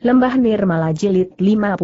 Lembah Nirmala Jilid 56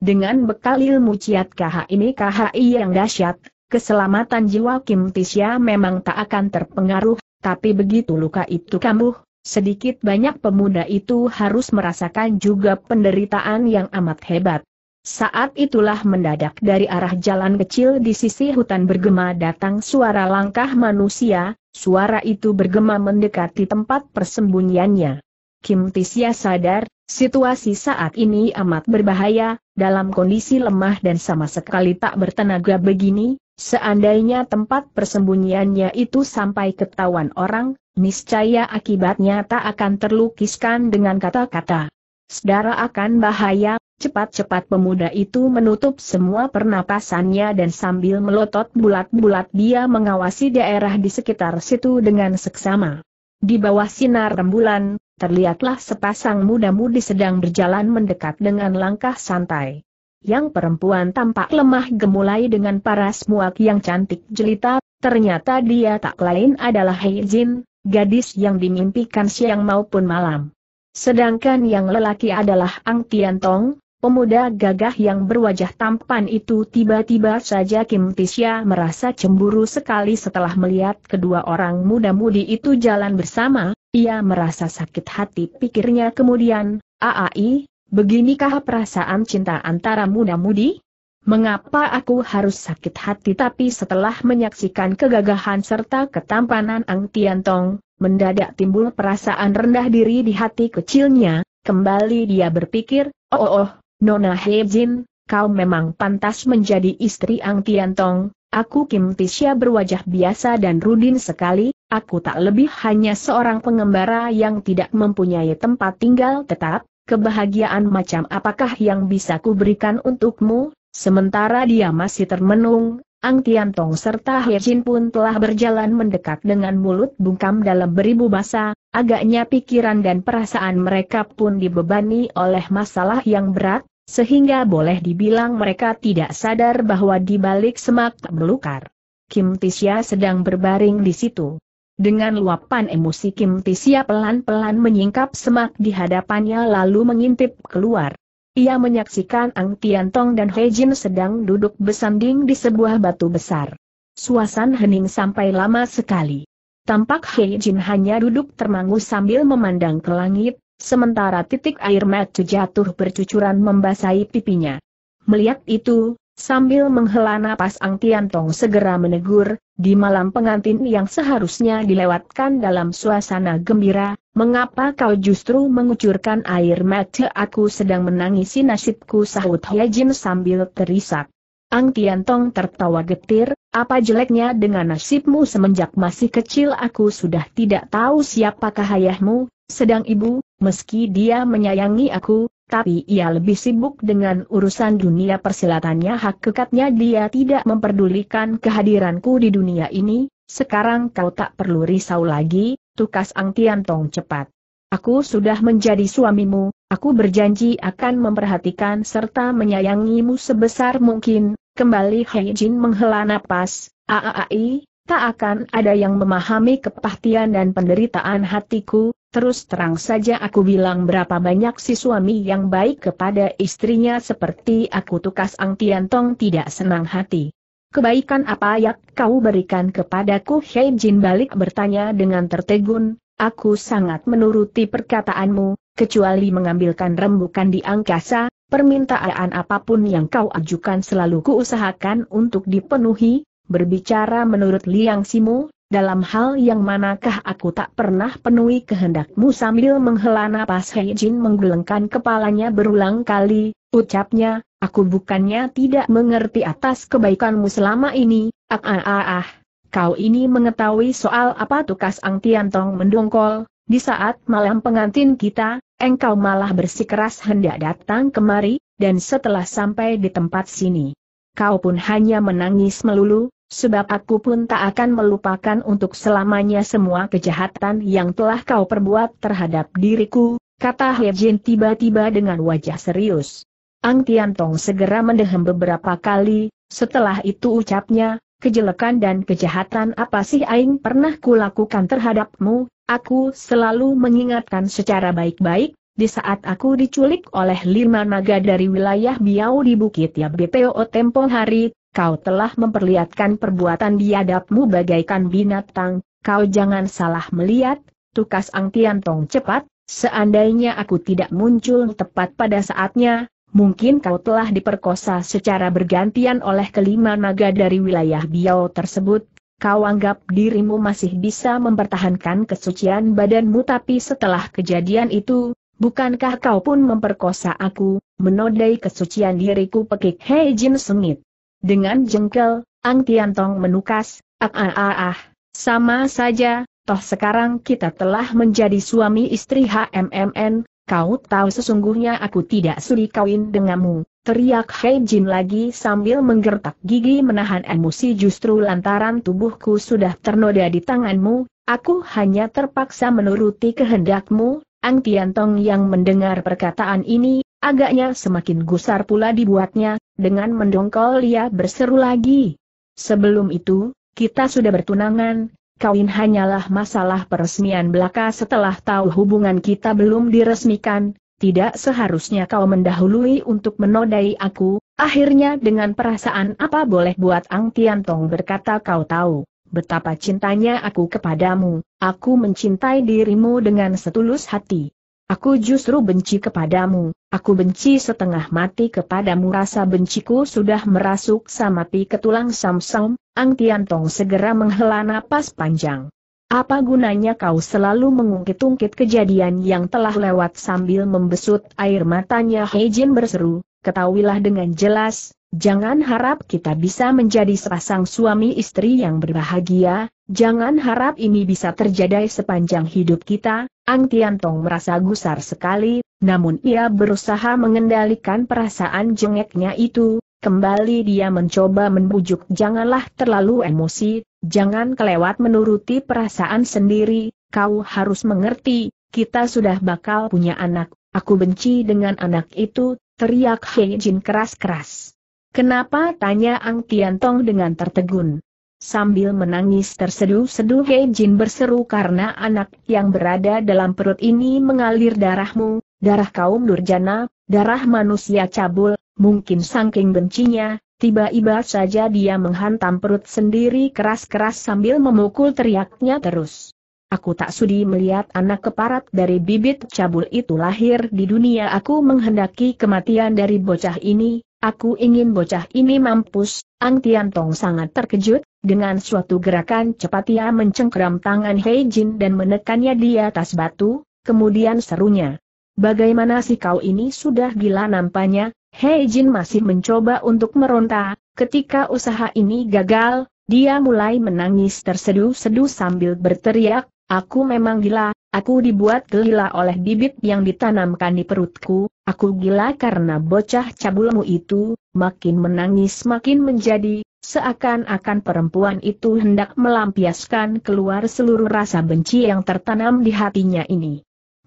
Dengan bekal ilmu ciat KHI KHI yang dahsyat, keselamatan jiwa Kim Tisya memang tak akan terpengaruh, tapi begitu luka itu kambuh, sedikit banyak pemuda itu harus merasakan juga penderitaan yang amat hebat. Saat itulah mendadak dari arah jalan kecil di sisi hutan bergema datang suara langkah manusia, suara itu bergema mendekati tempat persembunyiannya. Kim Tisya sadar, Situasi saat ini amat berbahaya, dalam kondisi lemah dan sama sekali tak bertenaga begini, seandainya tempat persembunyiannya itu sampai ketahuan orang, niscaya akibatnya tak akan terlukiskan dengan kata-kata. Sedara akan bahaya, cepat-cepat pemuda itu menutup semua pernapasannya dan sambil melotot bulat-bulat dia mengawasi daerah di sekitar situ dengan seksama. Di bawah sinar rembulan, terlihatlah sepasang muda-mudi sedang berjalan mendekat dengan langkah santai. Yang perempuan tampak lemah gemulai dengan paras muak yang cantik jelita, ternyata dia tak lain adalah Jin, gadis yang dimimpikan siang maupun malam. Sedangkan yang lelaki adalah Ang Tian Tong. Pemuda gagah yang berwajah tampan itu tiba-tiba saja Kim Tisya merasa cemburu sekali setelah melihat kedua orang muda-mudi itu jalan bersama, ia merasa sakit hati pikirnya kemudian, Aai, beginikah perasaan cinta antara muda-mudi? Mengapa aku harus sakit hati tapi setelah menyaksikan kegagahan serta ketampanan Ang Tiantong, mendadak timbul perasaan rendah diri di hati kecilnya, kembali dia berpikir, oh oh, oh Nona Hejin, kau memang pantas menjadi istri Ang Tian Tong. aku Kim Tisha berwajah biasa dan rudin sekali, aku tak lebih hanya seorang pengembara yang tidak mempunyai tempat tinggal tetap, kebahagiaan macam apakah yang bisa kuberikan untukmu, sementara dia masih termenung, Ang Tian Tong serta He Jin pun telah berjalan mendekat dengan mulut bungkam dalam beribu bahasa, agaknya pikiran dan perasaan mereka pun dibebani oleh masalah yang berat, sehingga boleh dibilang mereka tidak sadar bahwa di balik semak tak belukar. Kim Tisya sedang berbaring di situ. Dengan luapan emosi Kim Tisya pelan-pelan menyingkap semak di hadapannya lalu mengintip keluar. Ia menyaksikan Ang Tian Tong dan He Jin sedang duduk bersanding di sebuah batu besar. Suasana hening sampai lama sekali. Tampak He Jin hanya duduk termangu sambil memandang ke langit, sementara titik air mata jatuh bercucuran membasahi pipinya. Melihat itu, sambil menghela napas Ang Tian Tong segera menegur, di malam pengantin yang seharusnya dilewatkan dalam suasana gembira, mengapa kau justru mengucurkan air mata aku sedang menangisi nasibku sahut Jin sambil terisak. Ang Tian Tong tertawa getir, apa jeleknya dengan nasibmu semenjak masih kecil aku sudah tidak tahu siapakah ayahmu, sedang ibu, meski dia menyayangi aku, tapi ia lebih sibuk dengan urusan dunia persilatannya hak kekatnya dia tidak memperdulikan kehadiranku di dunia ini, sekarang kau tak perlu risau lagi, tukas Ang Tian Tong cepat. Aku sudah menjadi suamimu, aku berjanji akan memperhatikan serta menyayangimu sebesar mungkin, kembali Hei Jin menghela napas, Aaai, tak akan ada yang memahami kepahtian dan penderitaan hatiku, Terus terang saja aku bilang berapa banyak si suami yang baik kepada istrinya seperti aku tukas Ang Tian Tong tidak senang hati. Kebaikan apa yang kau berikan kepadaku Hei Jin balik bertanya dengan tertegun, aku sangat menuruti perkataanmu, kecuali mengambilkan rembukan di angkasa, permintaan apapun yang kau ajukan selalu kuusahakan untuk dipenuhi, berbicara menurut liang simu, dalam hal yang manakah aku tak pernah penuhi kehendakmu sambil menghela napas Hei Jin menggelengkan kepalanya berulang kali, ucapnya, aku bukannya tidak mengerti atas kebaikanmu selama ini, ah ah ah ah. Kau ini mengetahui soal apa tukas Ang Tian Tong mendongkol, di saat malam pengantin kita, engkau malah bersikeras hendak datang kemari, dan setelah sampai di tempat sini. Kau pun hanya menangis melulu, sebab aku pun tak akan melupakan untuk selamanya semua kejahatan yang telah kau perbuat terhadap diriku, kata He Jin tiba-tiba dengan wajah serius. Ang Tian Tong segera mendehem beberapa kali, setelah itu ucapnya, kejelekan dan kejahatan apa sih Aing pernah kulakukan terhadapmu, aku selalu mengingatkan secara baik-baik, di saat aku diculik oleh lima naga dari wilayah Biau di Bukit ya BPO tempo hari, kau telah memperlihatkan perbuatan diadapmu bagaikan binatang, kau jangan salah melihat, tukas Ang Tian Tong cepat, seandainya aku tidak muncul tepat pada saatnya, mungkin kau telah diperkosa secara bergantian oleh kelima naga dari wilayah Biau tersebut. Kau anggap dirimu masih bisa mempertahankan kesucian badanmu tapi setelah kejadian itu, Bukankah kau pun memperkosa aku, menodai kesucian diriku pekik Hei Jin sengit. Dengan jengkel, Ang Tiantong menukas, ah ah ah ah, sama saja, toh sekarang kita telah menjadi suami istri HMMN, kau tahu sesungguhnya aku tidak sudi kawin denganmu. Teriak Hei Jin lagi sambil menggertak gigi menahan emosi justru lantaran tubuhku sudah ternoda di tanganmu, aku hanya terpaksa menuruti kehendakmu, Ang Tiantong yang mendengar perkataan ini, agaknya semakin gusar pula dibuatnya, dengan mendongkol ia berseru lagi. Sebelum itu, kita sudah bertunangan, kawin hanyalah masalah peresmian belaka setelah tahu hubungan kita belum diresmikan, tidak seharusnya kau mendahului untuk menodai aku, akhirnya dengan perasaan apa boleh buat Ang Tiantong berkata kau tahu betapa cintanya aku kepadamu, aku mencintai dirimu dengan setulus hati. Aku justru benci kepadamu, aku benci setengah mati kepadamu rasa benciku sudah merasuk samati ke tulang samsam, Ang Tiantong segera menghela napas panjang. Apa gunanya kau selalu mengungkit-ungkit kejadian yang telah lewat sambil membesut air matanya Heijin berseru, ketahuilah dengan jelas, Jangan harap kita bisa menjadi sepasang suami istri yang berbahagia, jangan harap ini bisa terjadi sepanjang hidup kita, Ang Tiantong merasa gusar sekali, namun ia berusaha mengendalikan perasaan jengeknya itu, kembali dia mencoba membujuk janganlah terlalu emosi, jangan kelewat menuruti perasaan sendiri, kau harus mengerti, kita sudah bakal punya anak, aku benci dengan anak itu, teriak Hei Jin keras-keras. Kenapa tanya Ang Tian Tong dengan tertegun? Sambil menangis terseduh-seduh Hei Jin berseru karena anak yang berada dalam perut ini mengalir darahmu, darah kaum durjana, darah manusia cabul, mungkin sangking bencinya, tiba-tiba saja dia menghantam perut sendiri keras-keras sambil memukul teriaknya terus. Aku tak sudi melihat anak keparat dari bibit cabul itu lahir di dunia aku menghendaki kematian dari bocah ini, Aku ingin bocah ini mampus, Ang Tian Tong sangat terkejut, dengan suatu gerakan cepat ia mencengkram tangan Hei Jin dan menekannya di atas batu, kemudian serunya. Bagaimana sih kau ini sudah gila nampaknya, Hei Jin masih mencoba untuk meronta, ketika usaha ini gagal, dia mulai menangis terseduh-seduh sambil berteriak, Aku memang gila, aku dibuat gila oleh bibit yang ditanamkan di perutku, aku gila karena bocah cabulmu itu, makin menangis makin menjadi, seakan-akan perempuan itu hendak melampiaskan keluar seluruh rasa benci yang tertanam di hatinya ini.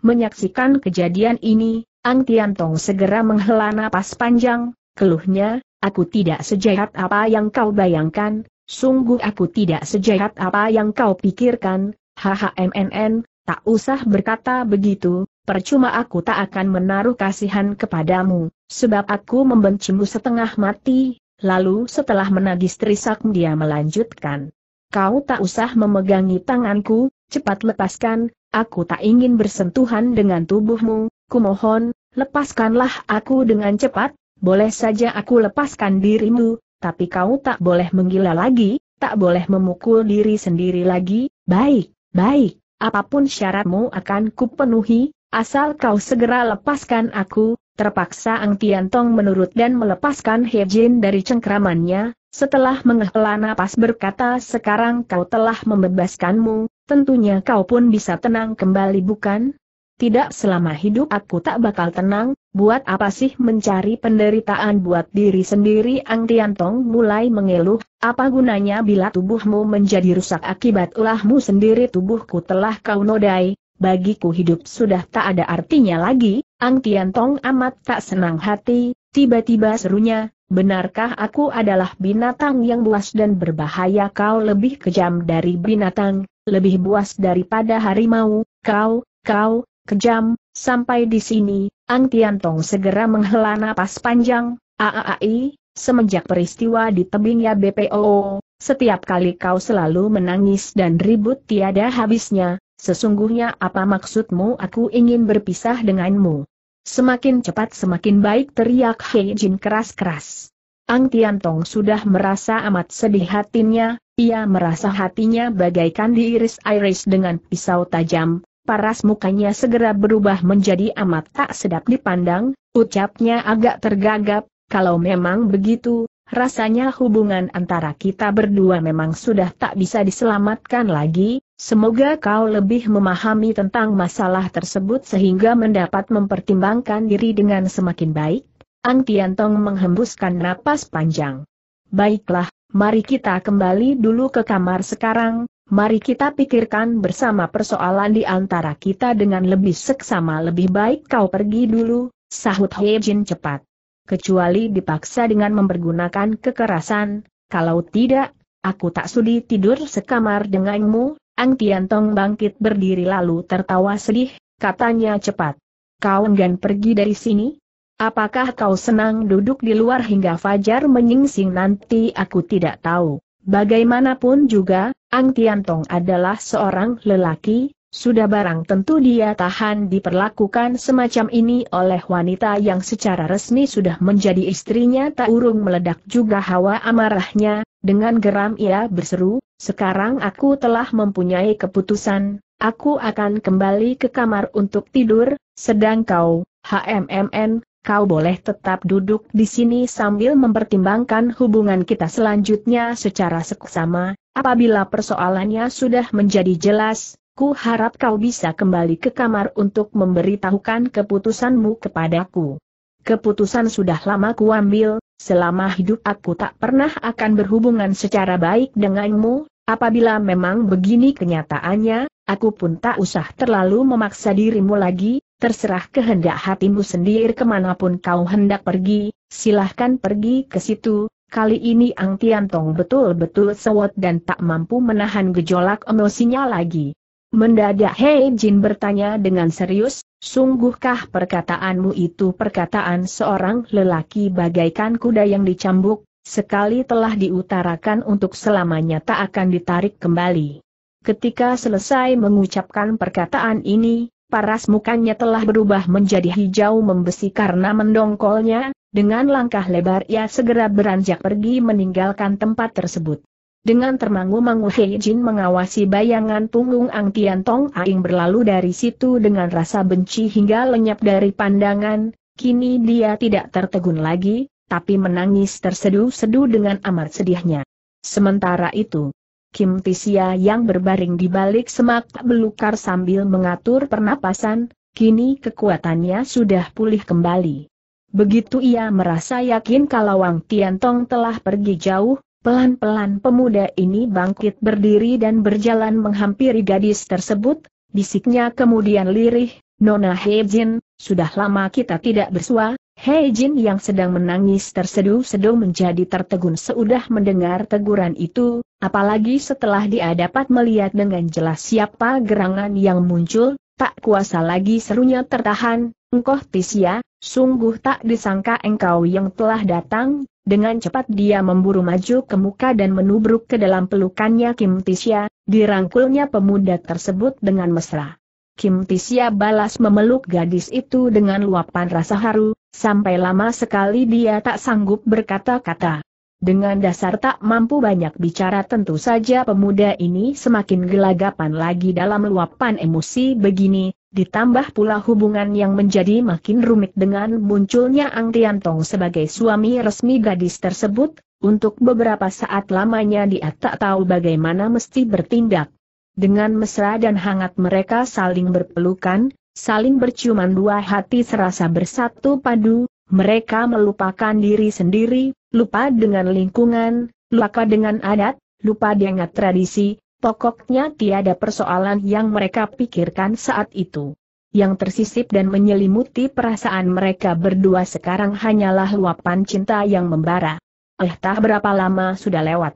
Menyaksikan kejadian ini, Ang Tian Tong segera menghela napas panjang, keluhnya, aku tidak sejahat apa yang kau bayangkan, sungguh aku tidak sejahat apa yang kau pikirkan, HHMNN, tak usah berkata begitu, percuma aku tak akan menaruh kasihan kepadamu, sebab aku membencimu setengah mati, lalu setelah menagis terisak dia melanjutkan. Kau tak usah memegangi tanganku, cepat lepaskan, aku tak ingin bersentuhan dengan tubuhmu, kumohon, lepaskanlah aku dengan cepat, boleh saja aku lepaskan dirimu, tapi kau tak boleh menggila lagi, tak boleh memukul diri sendiri lagi, baik. Baik, apapun syaratmu akan kupenuhi, asal kau segera lepaskan aku, terpaksa Ang Tian Tong menurut dan melepaskan He Jin dari cengkramannya, setelah menghela napas berkata sekarang kau telah membebaskanmu, tentunya kau pun bisa tenang kembali bukan? Tidak selama hidup aku tak bakal tenang, Buat apa sih mencari penderitaan buat diri sendiri? Ang Tian Tong mulai mengeluh, apa gunanya bila tubuhmu menjadi rusak akibat ulahmu sendiri tubuhku telah kau nodai, bagiku hidup sudah tak ada artinya lagi, Ang Tian Tong amat tak senang hati, tiba-tiba serunya, benarkah aku adalah binatang yang buas dan berbahaya kau lebih kejam dari binatang, lebih buas daripada harimau, kau, kau, kejam, sampai di sini, Ang Tiantong segera menghela napas panjang, Aaai, semenjak peristiwa di tebingnya BPOO, setiap kali kau selalu menangis dan ribut tiada habisnya, sesungguhnya apa maksudmu aku ingin berpisah denganmu. Semakin cepat semakin baik teriak Hei Jin keras-keras. Ang Tiantong sudah merasa amat sedih hatinya, ia merasa hatinya bagaikan diiris-iris dengan pisau tajam, paras mukanya segera berubah menjadi amat tak sedap dipandang, ucapnya agak tergagap, kalau memang begitu, rasanya hubungan antara kita berdua memang sudah tak bisa diselamatkan lagi, semoga kau lebih memahami tentang masalah tersebut sehingga mendapat mempertimbangkan diri dengan semakin baik. Ang Tiantong menghembuskan napas panjang. Baiklah, mari kita kembali dulu ke kamar sekarang, mari kita pikirkan bersama persoalan di antara kita dengan lebih seksama lebih baik kau pergi dulu, sahut Jin cepat. Kecuali dipaksa dengan mempergunakan kekerasan, kalau tidak, aku tak sudi tidur sekamar denganmu, Ang Tiantong bangkit berdiri lalu tertawa sedih, katanya cepat. Kau enggan pergi dari sini? Apakah kau senang duduk di luar hingga fajar menyingsing nanti aku tidak tahu. Bagaimanapun juga, Ang Tiantong adalah seorang lelaki, sudah barang tentu dia tahan diperlakukan semacam ini oleh wanita yang secara resmi sudah menjadi istrinya tak urung meledak juga hawa amarahnya, dengan geram ia berseru, sekarang aku telah mempunyai keputusan, aku akan kembali ke kamar untuk tidur, sedang kau, HMMN, kau boleh tetap duduk di sini sambil mempertimbangkan hubungan kita selanjutnya secara seksama, apabila persoalannya sudah menjadi jelas, ku harap kau bisa kembali ke kamar untuk memberitahukan keputusanmu kepadaku. Keputusan sudah lama ku ambil, selama hidup aku tak pernah akan berhubungan secara baik denganmu, apabila memang begini kenyataannya, aku pun tak usah terlalu memaksa dirimu lagi, terserah kehendak hatimu sendiri kemanapun kau hendak pergi, silahkan pergi ke situ, Kali ini Ang Tiantong betul-betul sewot dan tak mampu menahan gejolak emosinya lagi. Mendadak Hei Jin bertanya dengan serius, sungguhkah perkataanmu itu perkataan seorang lelaki bagaikan kuda yang dicambuk, sekali telah diutarakan untuk selamanya tak akan ditarik kembali. Ketika selesai mengucapkan perkataan ini, paras mukanya telah berubah menjadi hijau membesi karena mendongkolnya, dengan langkah lebar ia segera beranjak pergi meninggalkan tempat tersebut. Dengan termangu-mangu Hei Jin mengawasi bayangan punggung Ang Tian Tong Aing berlalu dari situ dengan rasa benci hingga lenyap dari pandangan, kini dia tidak tertegun lagi, tapi menangis tersedu-sedu dengan amat sedihnya. Sementara itu, Kim Tisia yang berbaring di balik semak belukar sambil mengatur pernapasan, kini kekuatannya sudah pulih kembali. Begitu ia merasa yakin kalau Wang Tiantong telah pergi jauh, pelan-pelan pemuda ini bangkit berdiri dan berjalan menghampiri gadis tersebut, bisiknya kemudian lirih, Nona Hejin, sudah lama kita tidak bersua, Hei Jin yang sedang menangis terseduh-seduh menjadi tertegun seudah mendengar teguran itu, apalagi setelah dia dapat melihat dengan jelas siapa gerangan yang muncul, tak kuasa lagi serunya tertahan, engkoh Tisya, sungguh tak disangka engkau yang telah datang, dengan cepat dia memburu maju ke muka dan menubruk ke dalam pelukannya Kim Tisya, dirangkulnya pemuda tersebut dengan mesra. Kim Tisya balas memeluk gadis itu dengan luapan rasa haru, Sampai lama sekali dia tak sanggup berkata-kata. Dengan dasar tak mampu banyak bicara tentu saja pemuda ini semakin gelagapan lagi dalam luapan emosi begini, ditambah pula hubungan yang menjadi makin rumit dengan munculnya Ang Tian Tong sebagai suami resmi gadis tersebut, untuk beberapa saat lamanya dia tak tahu bagaimana mesti bertindak. Dengan mesra dan hangat mereka saling berpelukan, saling berciuman dua hati serasa bersatu padu, mereka melupakan diri sendiri, lupa dengan lingkungan, lupa dengan adat, lupa dengan tradisi, pokoknya tiada persoalan yang mereka pikirkan saat itu. Yang tersisip dan menyelimuti perasaan mereka berdua sekarang hanyalah luapan cinta yang membara. Eh tak berapa lama sudah lewat.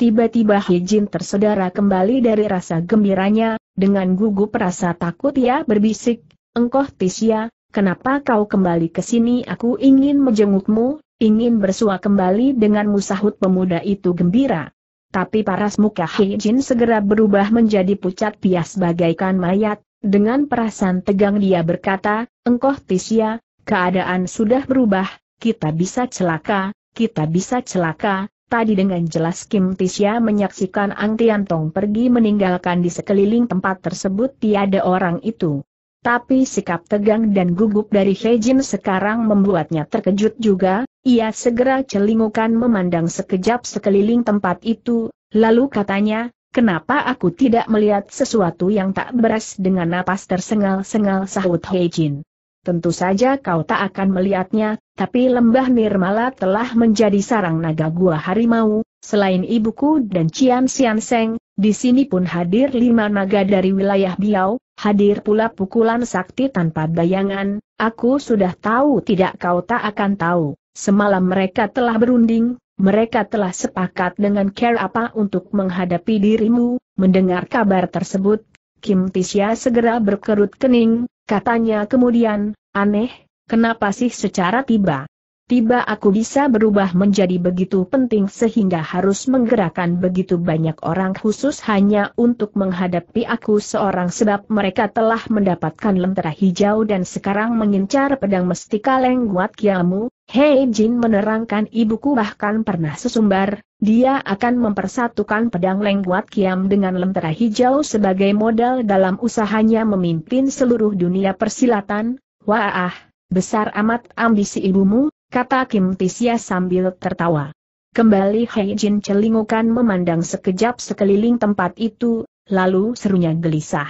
Tiba-tiba Hijin tersedara kembali dari rasa gembiranya, dengan gugup rasa takut ia berbisik, Engkoh Tisya, kenapa kau kembali ke sini aku ingin menjengukmu, ingin bersua kembali dengan sahut pemuda itu gembira. Tapi paras muka Jin segera berubah menjadi pucat pias bagaikan mayat, dengan perasaan tegang dia berkata, Engkoh Tisya, keadaan sudah berubah, kita bisa celaka, kita bisa celaka, Tadi dengan jelas Kim Tisya menyaksikan Ang Tian Tong pergi meninggalkan di sekeliling tempat tersebut tiada orang itu. Tapi sikap tegang dan gugup dari He Jin sekarang membuatnya terkejut juga, ia segera celingukan memandang sekejap sekeliling tempat itu, lalu katanya, kenapa aku tidak melihat sesuatu yang tak beres dengan napas tersengal-sengal sahut He Jin tentu saja kau tak akan melihatnya, tapi lembah Nirmala telah menjadi sarang naga gua harimau, selain ibuku dan Cian Sian Seng, di sini pun hadir lima naga dari wilayah Biau, hadir pula pukulan sakti tanpa bayangan, aku sudah tahu tidak kau tak akan tahu, semalam mereka telah berunding, mereka telah sepakat dengan care apa untuk menghadapi dirimu, mendengar kabar tersebut, Kim Tisya segera berkerut kening, Katanya kemudian, aneh, kenapa sih secara tiba tiba aku bisa berubah menjadi begitu penting sehingga harus menggerakkan begitu banyak orang khusus hanya untuk menghadapi aku seorang sebab mereka telah mendapatkan lentera hijau dan sekarang mengincar pedang mestika lengguat kiamu, Hei Jin menerangkan ibuku bahkan pernah sesumbar, dia akan mempersatukan pedang lengguat kiam dengan lentera hijau sebagai modal dalam usahanya memimpin seluruh dunia persilatan, wah ah, besar amat ambisi ibumu, kata Kim Tisya sambil tertawa. Kembali Hei Jin celingukan memandang sekejap sekeliling tempat itu, lalu serunya gelisah.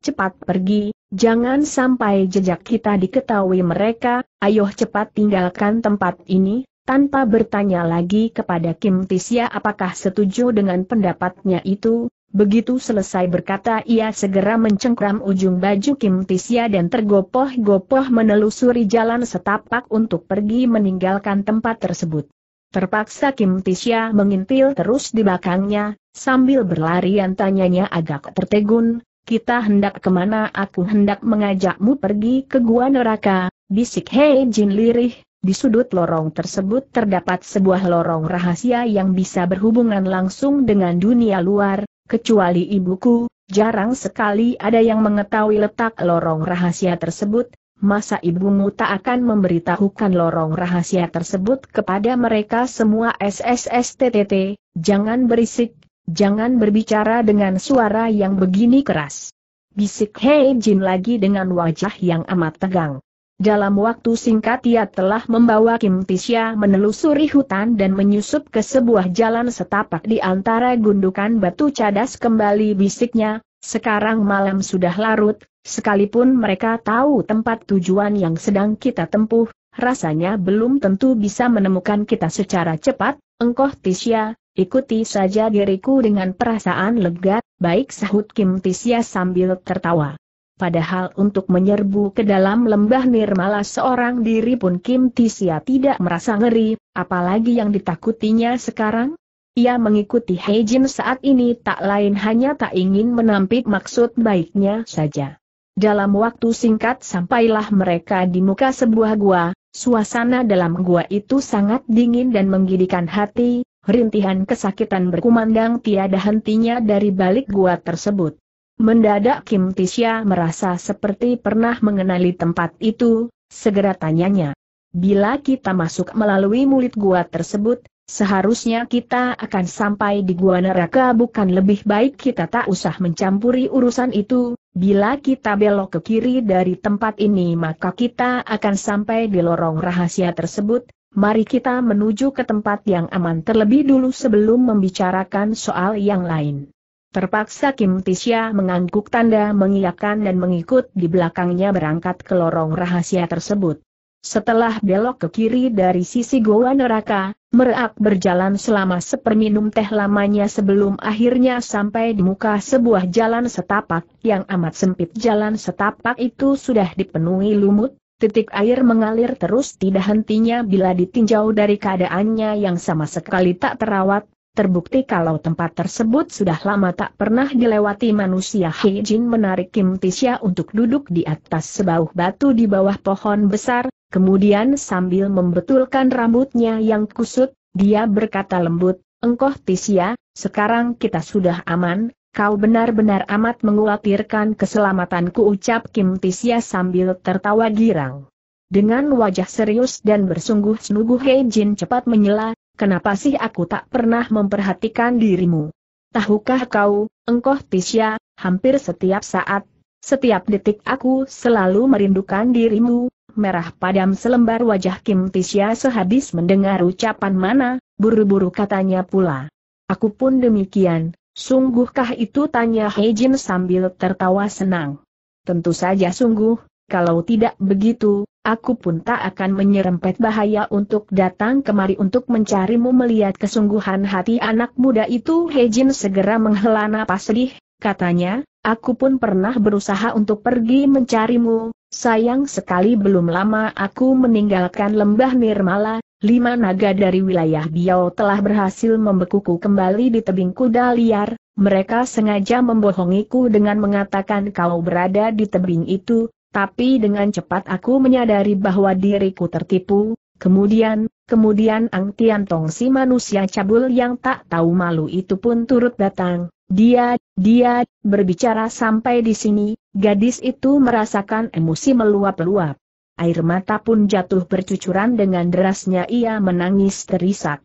Cepat pergi, jangan sampai jejak kita diketahui mereka, ayo cepat tinggalkan tempat ini, tanpa bertanya lagi kepada Kim Tisya apakah setuju dengan pendapatnya itu, Begitu selesai berkata ia segera mencengkram ujung baju Kim Tisya dan tergopoh-gopoh menelusuri jalan setapak untuk pergi meninggalkan tempat tersebut. Terpaksa Kim Tisya mengintil terus di belakangnya, sambil berlarian tanyanya agak tertegun, kita hendak kemana aku hendak mengajakmu pergi ke gua neraka, bisik Hei Jin lirih, di sudut lorong tersebut terdapat sebuah lorong rahasia yang bisa berhubungan langsung dengan dunia luar, Kecuali ibuku, jarang sekali ada yang mengetahui letak lorong rahasia tersebut, masa ibumu tak akan memberitahukan lorong rahasia tersebut kepada mereka semua SSSTTT, jangan berisik, jangan berbicara dengan suara yang begini keras. Bisik Hei Jin lagi dengan wajah yang amat tegang. Dalam waktu singkat ia telah membawa Kim Tisya menelusuri hutan dan menyusup ke sebuah jalan setapak di antara gundukan batu cadas kembali bisiknya, sekarang malam sudah larut, sekalipun mereka tahu tempat tujuan yang sedang kita tempuh, rasanya belum tentu bisa menemukan kita secara cepat, Engkau Tisya, ikuti saja diriku dengan perasaan lega, baik sahut Kim Tisya sambil tertawa. Padahal untuk menyerbu ke dalam lembah Nirmala seorang diri pun Kim Tisia tidak merasa ngeri, apalagi yang ditakutinya sekarang? Ia mengikuti Heijin saat ini tak lain hanya tak ingin menampik maksud baiknya saja. Dalam waktu singkat sampailah mereka di muka sebuah gua, suasana dalam gua itu sangat dingin dan menggidikan hati, rintihan kesakitan berkumandang tiada hentinya dari balik gua tersebut. Mendadak Kim Tisya merasa seperti pernah mengenali tempat itu, segera tanyanya. Bila kita masuk melalui mulut gua tersebut, seharusnya kita akan sampai di gua neraka bukan lebih baik kita tak usah mencampuri urusan itu, bila kita belok ke kiri dari tempat ini maka kita akan sampai di lorong rahasia tersebut, mari kita menuju ke tempat yang aman terlebih dulu sebelum membicarakan soal yang lain. Terpaksa Kim Tisya mengangguk tanda mengiyakan dan mengikut di belakangnya berangkat ke lorong rahasia tersebut. Setelah belok ke kiri dari sisi goa neraka, Merak berjalan selama seperminum teh lamanya sebelum akhirnya sampai di muka sebuah jalan setapak yang amat sempit. Jalan setapak itu sudah dipenuhi lumut, titik air mengalir terus tidak hentinya bila ditinjau dari keadaannya yang sama sekali tak terawat, Terbukti kalau tempat tersebut sudah lama tak pernah dilewati manusia He Jin menarik Kim Tisha untuk duduk di atas sebuah batu di bawah pohon besar, kemudian sambil membetulkan rambutnya yang kusut, dia berkata lembut, Engkoh Tisha, sekarang kita sudah aman, kau benar-benar amat mengkhawatirkan keselamatanku ucap Kim Tisya sambil tertawa girang. Dengan wajah serius dan bersungguh-sungguh He Jin cepat menyela, kenapa sih aku tak pernah memperhatikan dirimu? Tahukah kau, engkau Tisya, hampir setiap saat, setiap detik aku selalu merindukan dirimu, merah padam selembar wajah Kim Tisya sehabis mendengar ucapan mana, buru-buru katanya pula. Aku pun demikian, sungguhkah itu tanya Heijin sambil tertawa senang. Tentu saja sungguh, kalau tidak begitu, aku pun tak akan menyerempet bahaya untuk datang kemari untuk mencarimu melihat kesungguhan hati anak muda itu Hejin segera menghela napas sedih, katanya, aku pun pernah berusaha untuk pergi mencarimu, sayang sekali belum lama aku meninggalkan lembah Nirmala, lima naga dari wilayah Biau telah berhasil membekuku kembali di tebing kuda liar, mereka sengaja membohongiku dengan mengatakan kau berada di tebing itu, tapi dengan cepat aku menyadari bahwa diriku tertipu, kemudian, kemudian Ang Tian Tong si manusia cabul yang tak tahu malu itu pun turut datang, dia, dia, berbicara sampai di sini, gadis itu merasakan emosi meluap-luap. Air mata pun jatuh bercucuran dengan derasnya ia menangis terisak.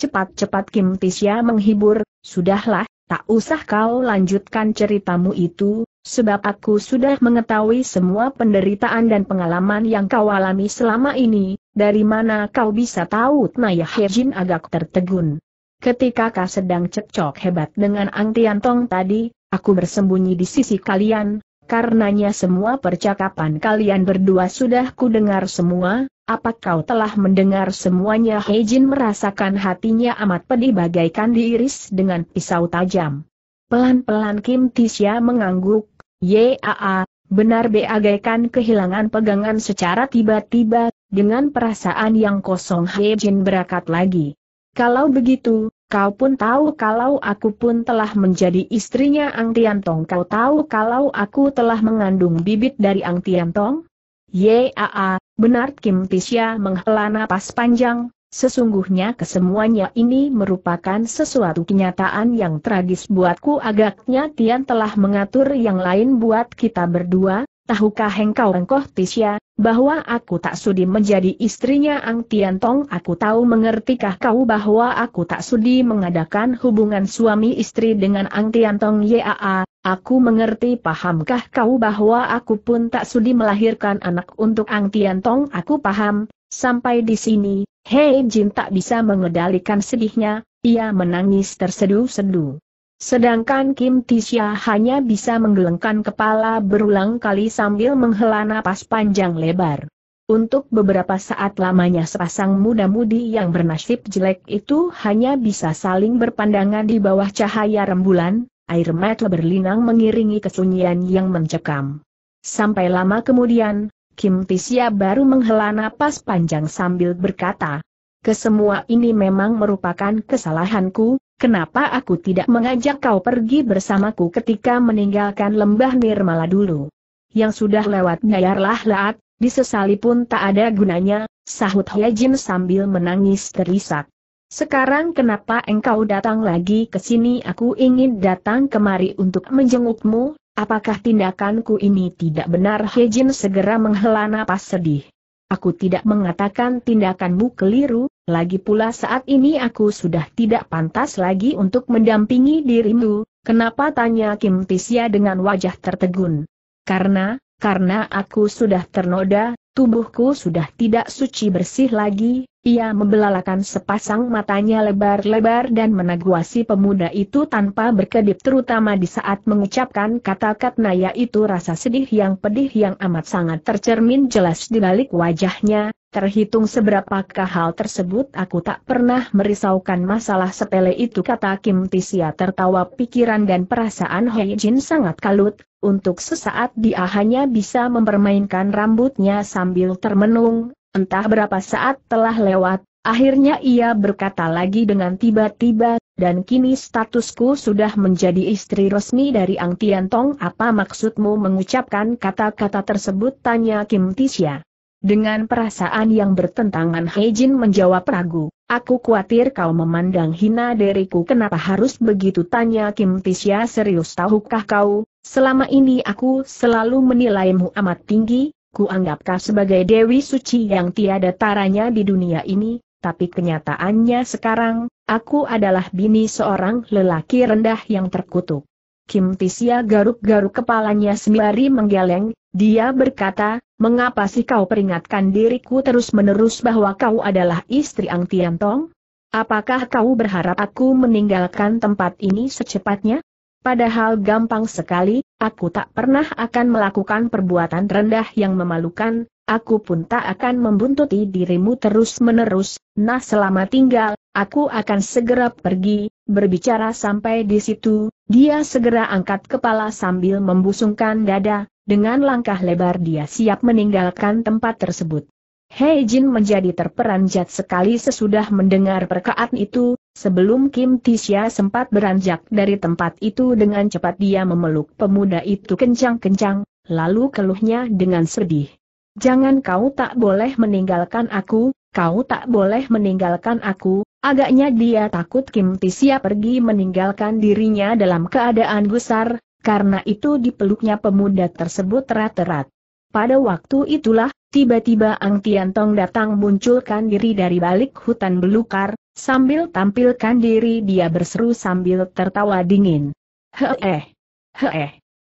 Cepat-cepat Kim Tisya menghibur, sudahlah, tak usah kau lanjutkan ceritamu itu, Sebab aku sudah mengetahui semua penderitaan dan pengalaman yang kau alami selama ini, dari mana kau bisa tahu Naya Jin agak tertegun. Ketika kau sedang cekcok hebat dengan Ang Tian Tong tadi, aku bersembunyi di sisi kalian, karenanya semua percakapan kalian berdua sudah kudengar semua, apa kau telah mendengar semuanya Hejin merasakan hatinya amat pedih bagaikan diiris dengan pisau tajam. Pelan-pelan Kim Tisya mengangguk, Yaa, benar bagaikan kehilangan pegangan secara tiba-tiba, dengan perasaan yang kosong Jin berangkat lagi. Kalau begitu, kau pun tahu kalau aku pun telah menjadi istrinya Ang Tian Tong. Kau tahu kalau aku telah mengandung bibit dari Ang Tian Tong? Yaa, benar Kim Tisya menghela napas panjang, Sesungguhnya kesemuanya ini merupakan sesuatu kenyataan yang tragis buatku agaknya Tian telah mengatur yang lain buat kita berdua, tahukah engkau engkoh Tisya, bahwa aku tak sudi menjadi istrinya Ang Tian Tong aku tahu mengertikah kau bahwa aku tak sudi mengadakan hubungan suami istri dengan Ang Tian Tong Yaa, aku mengerti pahamkah kau bahwa aku pun tak sudi melahirkan anak untuk Ang Tian Tong aku paham, sampai di sini, Hei Jin tak bisa mengendalikan sedihnya, ia menangis terseduh-seduh. Sedangkan Kim Tisha hanya bisa menggelengkan kepala berulang kali sambil menghela napas panjang lebar. Untuk beberapa saat lamanya sepasang muda-mudi yang bernasib jelek itu hanya bisa saling berpandangan di bawah cahaya rembulan, air mata berlinang mengiringi kesunyian yang mencekam. Sampai lama kemudian, Kim Tisya baru menghela napas panjang sambil berkata, Kesemua ini memang merupakan kesalahanku, kenapa aku tidak mengajak kau pergi bersamaku ketika meninggalkan lembah Nirmala dulu. Yang sudah lewat biarlah laat, disesali pun tak ada gunanya, sahut Hyajin sambil menangis terisak. Sekarang kenapa engkau datang lagi ke sini? Aku ingin datang kemari untuk menjengukmu, Apakah tindakanku ini tidak benar? Hejin segera menghela napas sedih. Aku tidak mengatakan tindakanmu keliru, lagi pula saat ini aku sudah tidak pantas lagi untuk mendampingi dirimu, kenapa tanya Kim Tisya dengan wajah tertegun. Karena, karena aku sudah ternoda, tubuhku sudah tidak suci bersih lagi, ia membelalakan sepasang matanya lebar-lebar dan meneguasi pemuda itu tanpa berkedip terutama di saat mengucapkan kata-kata naya itu rasa sedih yang pedih yang amat sangat tercermin jelas di balik wajahnya, terhitung seberapakah hal tersebut aku tak pernah merisaukan masalah sepele itu kata Kim Tisia tertawa pikiran dan perasaan Hei Jin sangat kalut, untuk sesaat dia hanya bisa mempermainkan rambutnya sambil termenung, Entah berapa saat telah lewat, akhirnya ia berkata lagi dengan tiba-tiba, dan kini statusku sudah menjadi istri resmi dari Ang Tian Tong. Apa maksudmu mengucapkan kata-kata tersebut? Tanya Kim Tisya. Dengan perasaan yang bertentangan He Jin menjawab ragu, aku khawatir kau memandang hina diriku kenapa harus begitu tanya Kim Tisya serius tahukah kau, selama ini aku selalu menilaimu amat tinggi, Ku kau sebagai Dewi Suci yang tiada taranya di dunia ini, tapi kenyataannya sekarang, aku adalah bini seorang lelaki rendah yang terkutuk. Kim Tisia garuk-garuk kepalanya sembari menggeleng, dia berkata, mengapa sih kau peringatkan diriku terus-menerus bahwa kau adalah istri Ang Tiantong? Apakah kau berharap aku meninggalkan tempat ini secepatnya? Padahal gampang sekali, aku tak pernah akan melakukan perbuatan rendah yang memalukan, aku pun tak akan membuntuti dirimu terus-menerus, nah selama tinggal, aku akan segera pergi, berbicara sampai di situ, dia segera angkat kepala sambil membusungkan dada, dengan langkah lebar dia siap meninggalkan tempat tersebut. Hei Jin menjadi terperanjat sekali sesudah mendengar perkataan itu, Sebelum Kim Tisya sempat beranjak dari tempat itu dengan cepat dia memeluk pemuda itu kencang-kencang, lalu keluhnya dengan sedih. Jangan kau tak boleh meninggalkan aku, kau tak boleh meninggalkan aku, agaknya dia takut Kim Tisya pergi meninggalkan dirinya dalam keadaan gusar, karena itu dipeluknya pemuda tersebut erat-erat. Pada waktu itulah, tiba-tiba Ang Tiantong datang munculkan diri dari balik hutan belukar, Sambil tampilkan diri dia berseru sambil tertawa dingin. Heeh. Heeh.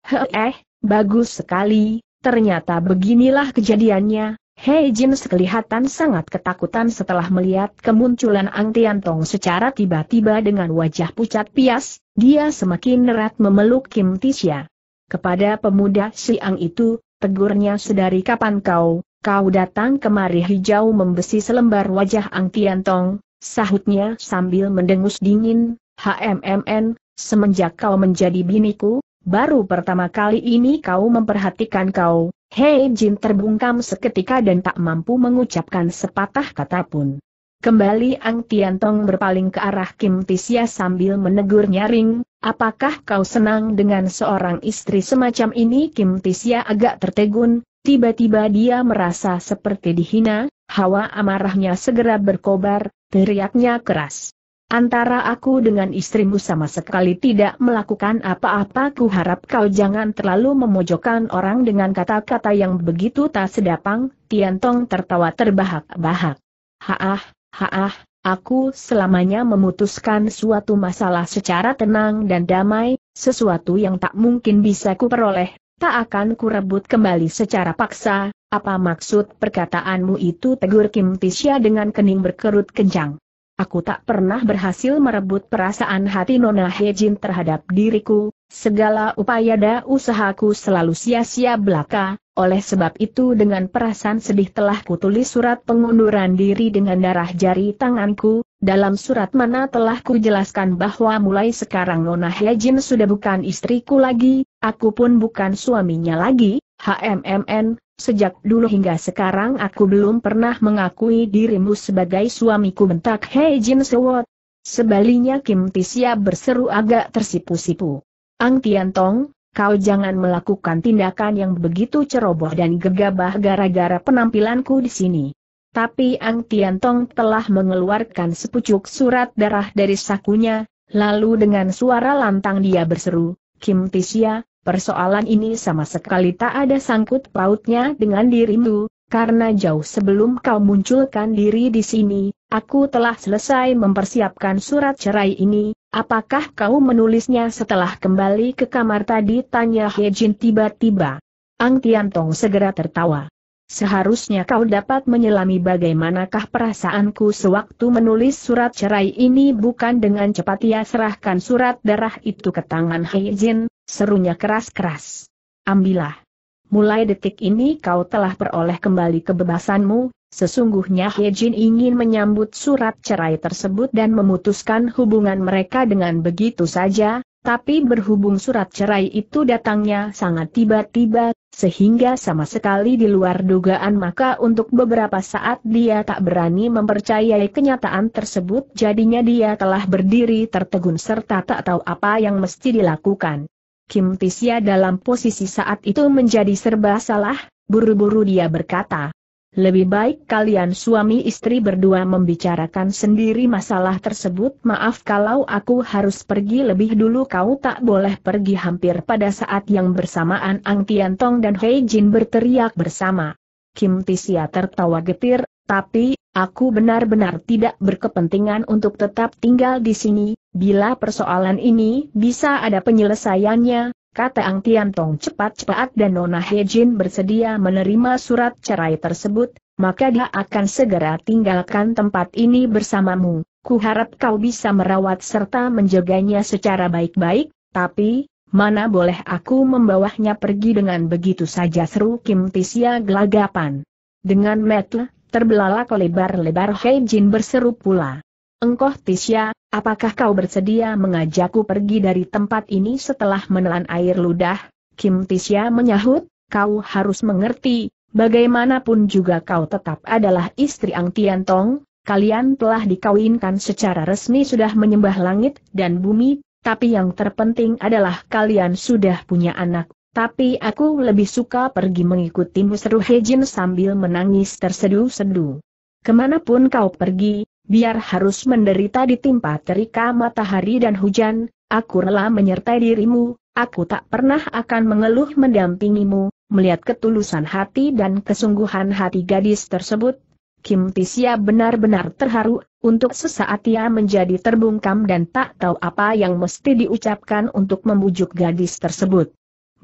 Heeh, bagus sekali, ternyata beginilah kejadiannya. Hei Jin kelihatan sangat ketakutan setelah melihat kemunculan Ang Tian Tong secara tiba-tiba dengan wajah pucat pias, dia semakin erat memeluk Kim Tisha. Kepada pemuda siang itu, tegurnya sedari kapan kau, kau datang kemari hijau membesi selembar wajah Ang Tian Tong, sahutnya sambil mendengus dingin, HMMN, semenjak kau menjadi biniku, baru pertama kali ini kau memperhatikan kau, Hei Jin terbungkam seketika dan tak mampu mengucapkan sepatah kata pun. Kembali Ang Tiantong berpaling ke arah Kim Tisya sambil menegur nyaring, apakah kau senang dengan seorang istri semacam ini Kim Tisya agak tertegun, tiba-tiba dia merasa seperti dihina, Hawa amarahnya segera berkobar, teriaknya keras. Antara aku dengan istrimu sama sekali tidak melakukan apa-apa ku harap kau jangan terlalu memojokkan orang dengan kata-kata yang begitu tak sedapang, Tong tertawa terbahak-bahak. Haah, haah, aku selamanya memutuskan suatu masalah secara tenang dan damai, sesuatu yang tak mungkin bisa ku peroleh Tak akan kurebut kembali secara paksa, apa maksud perkataanmu itu tegur Kim Tishia dengan kening berkerut kencang. Aku tak pernah berhasil merebut perasaan hati Nona Hejin terhadap diriku, segala upaya dan usahaku selalu sia-sia belaka, oleh sebab itu dengan perasaan sedih telah kutulis surat pengunduran diri dengan darah jari tanganku, dalam surat mana telah kujelaskan bahwa mulai sekarang Nona Hejin sudah bukan istriku lagi, aku pun bukan suaminya lagi, HMMN, sejak dulu hingga sekarang aku belum pernah mengakui dirimu sebagai suamiku bentak Hejin Sewot. Sebalinya Kim Tisia berseru agak tersipu-sipu. Ang Tian Tong, kau jangan melakukan tindakan yang begitu ceroboh dan gegabah gara-gara penampilanku di sini. Tapi Ang Tian Tong telah mengeluarkan sepucuk surat darah dari sakunya, lalu dengan suara lantang dia berseru, Kim Tisya, persoalan ini sama sekali tak ada sangkut pautnya dengan dirimu, karena jauh sebelum kau munculkan diri di sini, aku telah selesai mempersiapkan surat cerai ini, apakah kau menulisnya setelah kembali ke kamar tadi? Tanya He Jin tiba-tiba. Ang Tian Tong segera tertawa. Seharusnya kau dapat menyelami bagaimanakah perasaanku sewaktu menulis surat cerai ini bukan dengan cepat ia serahkan surat darah itu ke tangan Heijin, serunya keras-keras. Ambillah. Mulai detik ini kau telah peroleh kembali kebebasanmu, sesungguhnya Heijin ingin menyambut surat cerai tersebut dan memutuskan hubungan mereka dengan begitu saja, tapi berhubung surat cerai itu datangnya sangat tiba-tiba, sehingga sama sekali di luar dugaan maka untuk beberapa saat dia tak berani mempercayai kenyataan tersebut jadinya dia telah berdiri tertegun serta tak tahu apa yang mesti dilakukan. Kim Tisya dalam posisi saat itu menjadi serba salah, buru-buru dia berkata, lebih baik kalian suami istri berdua membicarakan sendiri masalah tersebut. Maaf kalau aku harus pergi lebih dulu kau tak boleh pergi hampir pada saat yang bersamaan Ang Tian Tong dan Hei Jin berteriak bersama. Kim Tisia tertawa getir, tapi, aku benar-benar tidak berkepentingan untuk tetap tinggal di sini, bila persoalan ini bisa ada penyelesaiannya, kata Ang Tian Tong cepat-cepat dan Nona He Jin bersedia menerima surat cerai tersebut, maka dia akan segera tinggalkan tempat ini bersamamu. Kuharap kau bisa merawat serta menjaganya secara baik-baik, tapi, mana boleh aku membawanya pergi dengan begitu saja seru Kim Tisya gelagapan. Dengan metle, terbelalak lebar-lebar Jin berseru pula. Engkoh Tisya, apakah kau bersedia mengajakku pergi dari tempat ini setelah menelan air ludah? Kim Tisya menyahut, kau harus mengerti, bagaimanapun juga kau tetap adalah istri Ang Tian Tong. kalian telah dikawinkan secara resmi sudah menyembah langit dan bumi, tapi yang terpenting adalah kalian sudah punya anak, tapi aku lebih suka pergi mengikutimu seru Hejin sambil menangis terseduh-seduh. Kemanapun kau pergi, biar harus menderita ditimpa terika matahari dan hujan, aku rela menyertai dirimu, aku tak pernah akan mengeluh mendampingimu, melihat ketulusan hati dan kesungguhan hati gadis tersebut. Kim Tisia benar-benar terharu, untuk sesaat ia menjadi terbungkam dan tak tahu apa yang mesti diucapkan untuk membujuk gadis tersebut.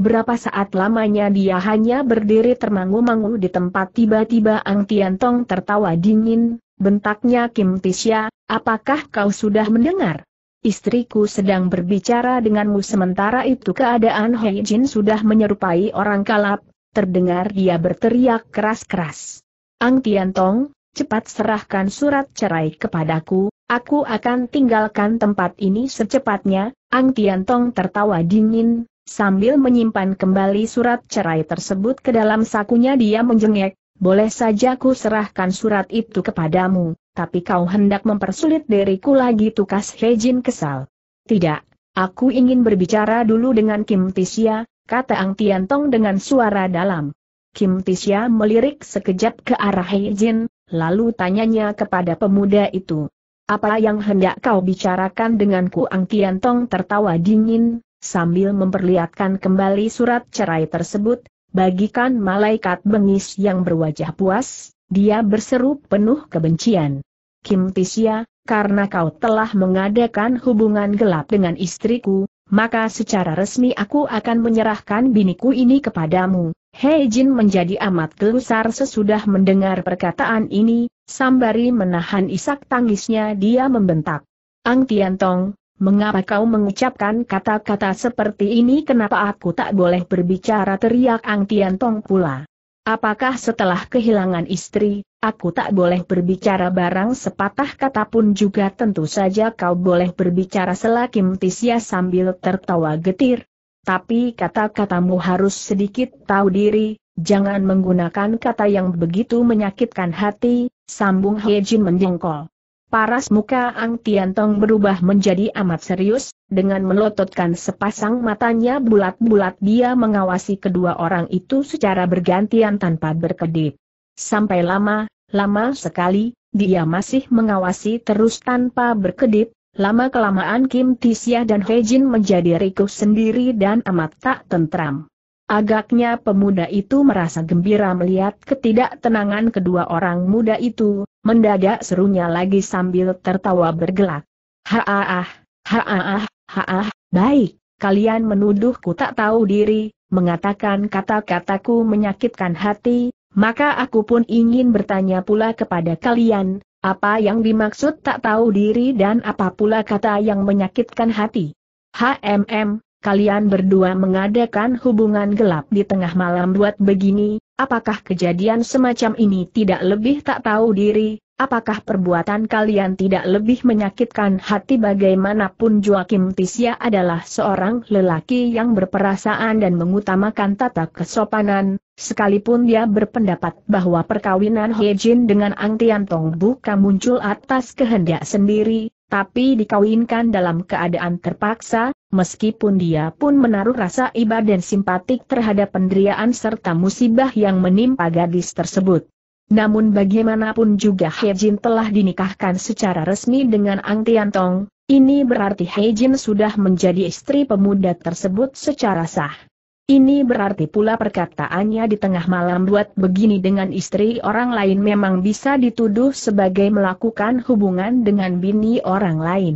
Berapa saat lamanya dia hanya berdiri termangu-mangu di tempat tiba-tiba Ang Tiantong tertawa dingin, Bentaknya Kim Tisya, apakah kau sudah mendengar? Istriku sedang berbicara denganmu sementara itu keadaan Hei Jin sudah menyerupai orang kalap, terdengar dia berteriak keras-keras. Ang Tian Tong, cepat serahkan surat cerai kepadaku, aku akan tinggalkan tempat ini secepatnya, Ang Tian Tong tertawa dingin, sambil menyimpan kembali surat cerai tersebut ke dalam sakunya dia menjengek, boleh saja ku serahkan surat itu kepadamu, tapi kau hendak mempersulit diriku lagi tukas Hejin kesal. Tidak, aku ingin berbicara dulu dengan Kim Tisya, kata Ang Tian Tong dengan suara dalam. Kim Tisya melirik sekejap ke arah Hejin, lalu tanyanya kepada pemuda itu. Apa yang hendak kau bicarakan denganku Ang Tian Tong tertawa dingin, sambil memperlihatkan kembali surat cerai tersebut, Bagikan malaikat bengis yang berwajah puas, dia berseru penuh kebencian. Kim Tisya, karena kau telah mengadakan hubungan gelap dengan istriku, maka secara resmi aku akan menyerahkan biniku ini kepadamu. Hei Jin menjadi amat gelusar sesudah mendengar perkataan ini, sambari menahan isak tangisnya dia membentak. Ang Tong. Mengapa kau mengucapkan kata-kata seperti ini kenapa aku tak boleh berbicara teriak Ang Tian Tong pula. Apakah setelah kehilangan istri, aku tak boleh berbicara barang sepatah kata pun juga tentu saja kau boleh berbicara selakim Tisya sambil tertawa getir. Tapi kata-katamu harus sedikit tahu diri, jangan menggunakan kata yang begitu menyakitkan hati, sambung Jin menjengkol. Paras muka Ang Tiantong berubah menjadi amat serius, dengan melototkan sepasang matanya bulat-bulat dia mengawasi kedua orang itu secara bergantian tanpa berkedip. Sampai lama, lama sekali, dia masih mengawasi terus tanpa berkedip, lama kelamaan Kim Tisya dan Hejin menjadi rikuh sendiri dan amat tak tentram. Agaknya pemuda itu merasa gembira melihat ketidaktenangan kedua orang muda itu, mendadak serunya lagi sambil tertawa bergelak. Haaah, haaah, haah, baik, kalian menuduhku tak tahu diri, mengatakan kata-kataku menyakitkan hati, maka aku pun ingin bertanya pula kepada kalian, apa yang dimaksud tak tahu diri dan apa pula kata yang menyakitkan hati? HMM, kalian berdua mengadakan hubungan gelap di tengah malam buat begini, apakah kejadian semacam ini tidak lebih tak tahu diri, apakah perbuatan kalian tidak lebih menyakitkan hati bagaimanapun Joakim Tisya adalah seorang lelaki yang berperasaan dan mengutamakan tata kesopanan, sekalipun dia berpendapat bahwa perkawinan Hejin dengan Ang Tian Tong bukan muncul atas kehendak sendiri, tapi dikawinkan dalam keadaan terpaksa, meskipun dia pun menaruh rasa iba dan simpatik terhadap penderiaan serta musibah yang menimpa gadis tersebut. Namun bagaimanapun juga He Jin telah dinikahkan secara resmi dengan Ang Tong, ini berarti He Jin sudah menjadi istri pemuda tersebut secara sah. Ini berarti pula perkataannya di tengah malam buat begini dengan istri orang lain memang bisa dituduh sebagai melakukan hubungan dengan bini orang lain.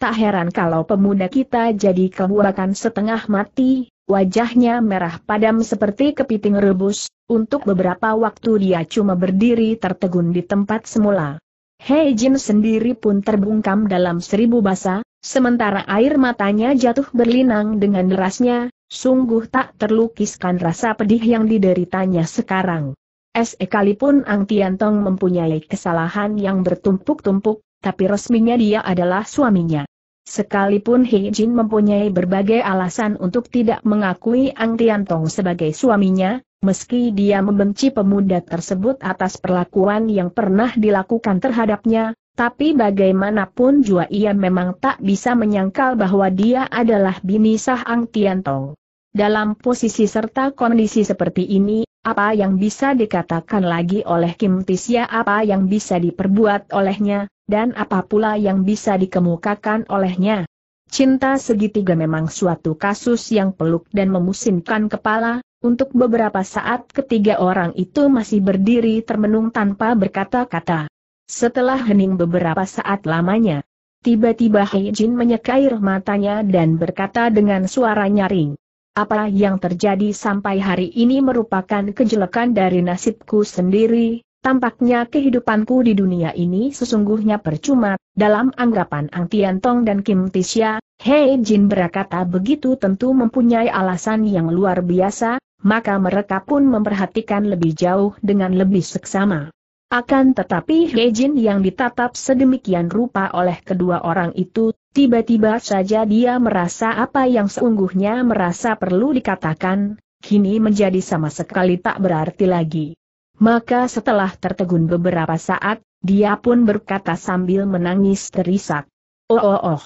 Tak heran kalau pemuda kita jadi kebuakan setengah mati, wajahnya merah padam seperti kepiting rebus, untuk beberapa waktu dia cuma berdiri tertegun di tempat semula. Hei Jin sendiri pun terbungkam dalam seribu basa, Sementara air matanya jatuh berlinang dengan derasnya, sungguh tak terlukiskan rasa pedih yang dideritanya sekarang. Sekalipun Ang Tiantong mempunyai kesalahan yang bertumpuk-tumpuk, tapi resminya dia adalah suaminya. Sekalipun He Jin mempunyai berbagai alasan untuk tidak mengakui Ang Tiantong sebagai suaminya, meski dia membenci pemuda tersebut atas perlakuan yang pernah dilakukan terhadapnya, tapi bagaimanapun juga ia memang tak bisa menyangkal bahwa dia adalah bini Sah Ang Tong. Dalam posisi serta kondisi seperti ini, apa yang bisa dikatakan lagi oleh Kim Tisya apa yang bisa diperbuat olehnya, dan apa pula yang bisa dikemukakan olehnya. Cinta segitiga memang suatu kasus yang peluk dan memusingkan kepala, untuk beberapa saat ketiga orang itu masih berdiri termenung tanpa berkata-kata. Setelah hening beberapa saat lamanya, tiba-tiba Hei Jin menyekair matanya dan berkata dengan suara nyaring. Apa yang terjadi sampai hari ini merupakan kejelekan dari nasibku sendiri, Tampaknya kehidupanku di dunia ini sesungguhnya percuma, dalam anggapan Ang Tian Tong dan Kim Tisya, Hei Jin berkata begitu tentu mempunyai alasan yang luar biasa, maka mereka pun memperhatikan lebih jauh dengan lebih seksama. Akan tetapi Jin yang ditatap sedemikian rupa oleh kedua orang itu, tiba-tiba saja dia merasa apa yang seungguhnya merasa perlu dikatakan, kini menjadi sama sekali tak berarti lagi. Maka setelah tertegun beberapa saat, dia pun berkata sambil menangis terisak. Oh oh oh,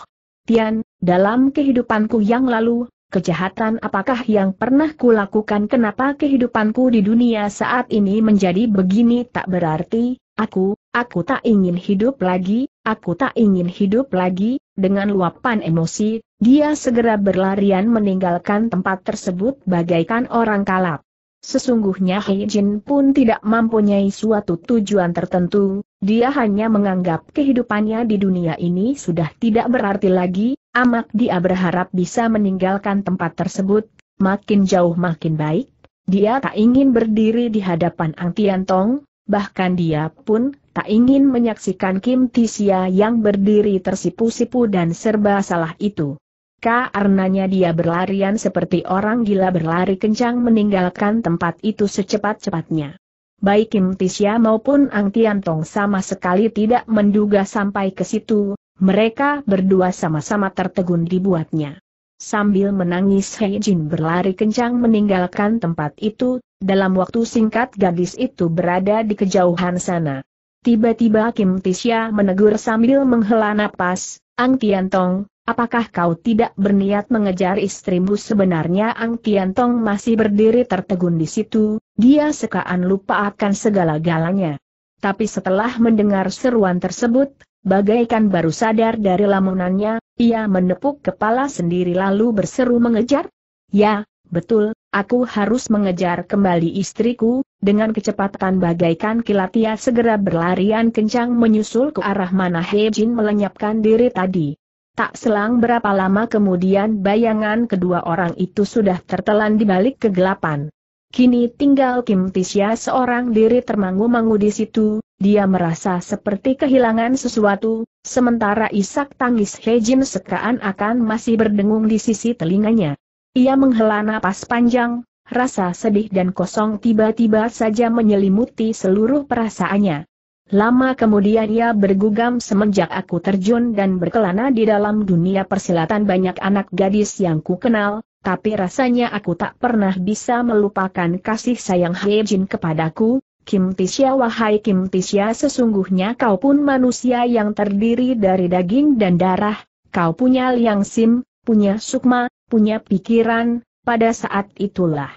Tian, dalam kehidupanku yang lalu, Kejahatan apakah yang pernah kulakukan kenapa kehidupanku di dunia saat ini menjadi begini tak berarti, aku, aku tak ingin hidup lagi, aku tak ingin hidup lagi, dengan luapan emosi, dia segera berlarian meninggalkan tempat tersebut bagaikan orang kalap. Sesungguhnya Hei Jin pun tidak mempunyai suatu tujuan tertentu, dia hanya menganggap kehidupannya di dunia ini sudah tidak berarti lagi, amat dia berharap bisa meninggalkan tempat tersebut, makin jauh makin baik. Dia tak ingin berdiri di hadapan Ang Tian Tong, bahkan dia pun tak ingin menyaksikan Kim Tisia yang berdiri tersipu-sipu dan serba salah itu. Karenanya dia berlarian seperti orang gila berlari kencang meninggalkan tempat itu secepat-cepatnya. Baik Kim Tisya maupun Ang Tian Tong sama sekali tidak menduga sampai ke situ, mereka berdua sama-sama tertegun dibuatnya. Sambil menangis Hei Jin berlari kencang meninggalkan tempat itu, dalam waktu singkat gadis itu berada di kejauhan sana. Tiba-tiba Kim Tisya menegur sambil menghela napas, Ang Tian Tong. Apakah kau tidak berniat mengejar istrimu sebenarnya Ang Tian Tong masih berdiri tertegun di situ, dia sekaan lupa akan segala galanya. Tapi setelah mendengar seruan tersebut, bagaikan baru sadar dari lamunannya, ia menepuk kepala sendiri lalu berseru mengejar. Ya, betul, aku harus mengejar kembali istriku, dengan kecepatan bagaikan kilat ia segera berlarian kencang menyusul ke arah mana He Jin melenyapkan diri tadi. Tak selang berapa lama kemudian bayangan kedua orang itu sudah tertelan di balik kegelapan. Kini tinggal Kim Tisya seorang diri termangu-mangu di situ, dia merasa seperti kehilangan sesuatu, sementara isak tangis Hejin sekaan akan masih berdengung di sisi telinganya. Ia menghela napas panjang, rasa sedih dan kosong tiba-tiba saja menyelimuti seluruh perasaannya. Lama kemudian ia bergugam semenjak aku terjun dan berkelana di dalam dunia persilatan banyak anak gadis yang ku kenal, tapi rasanya aku tak pernah bisa melupakan kasih sayang Hye kepadaku, Kim Tisya wahai Kim Tisya sesungguhnya kau pun manusia yang terdiri dari daging dan darah, kau punya liang sim, punya sukma, punya pikiran, pada saat itulah.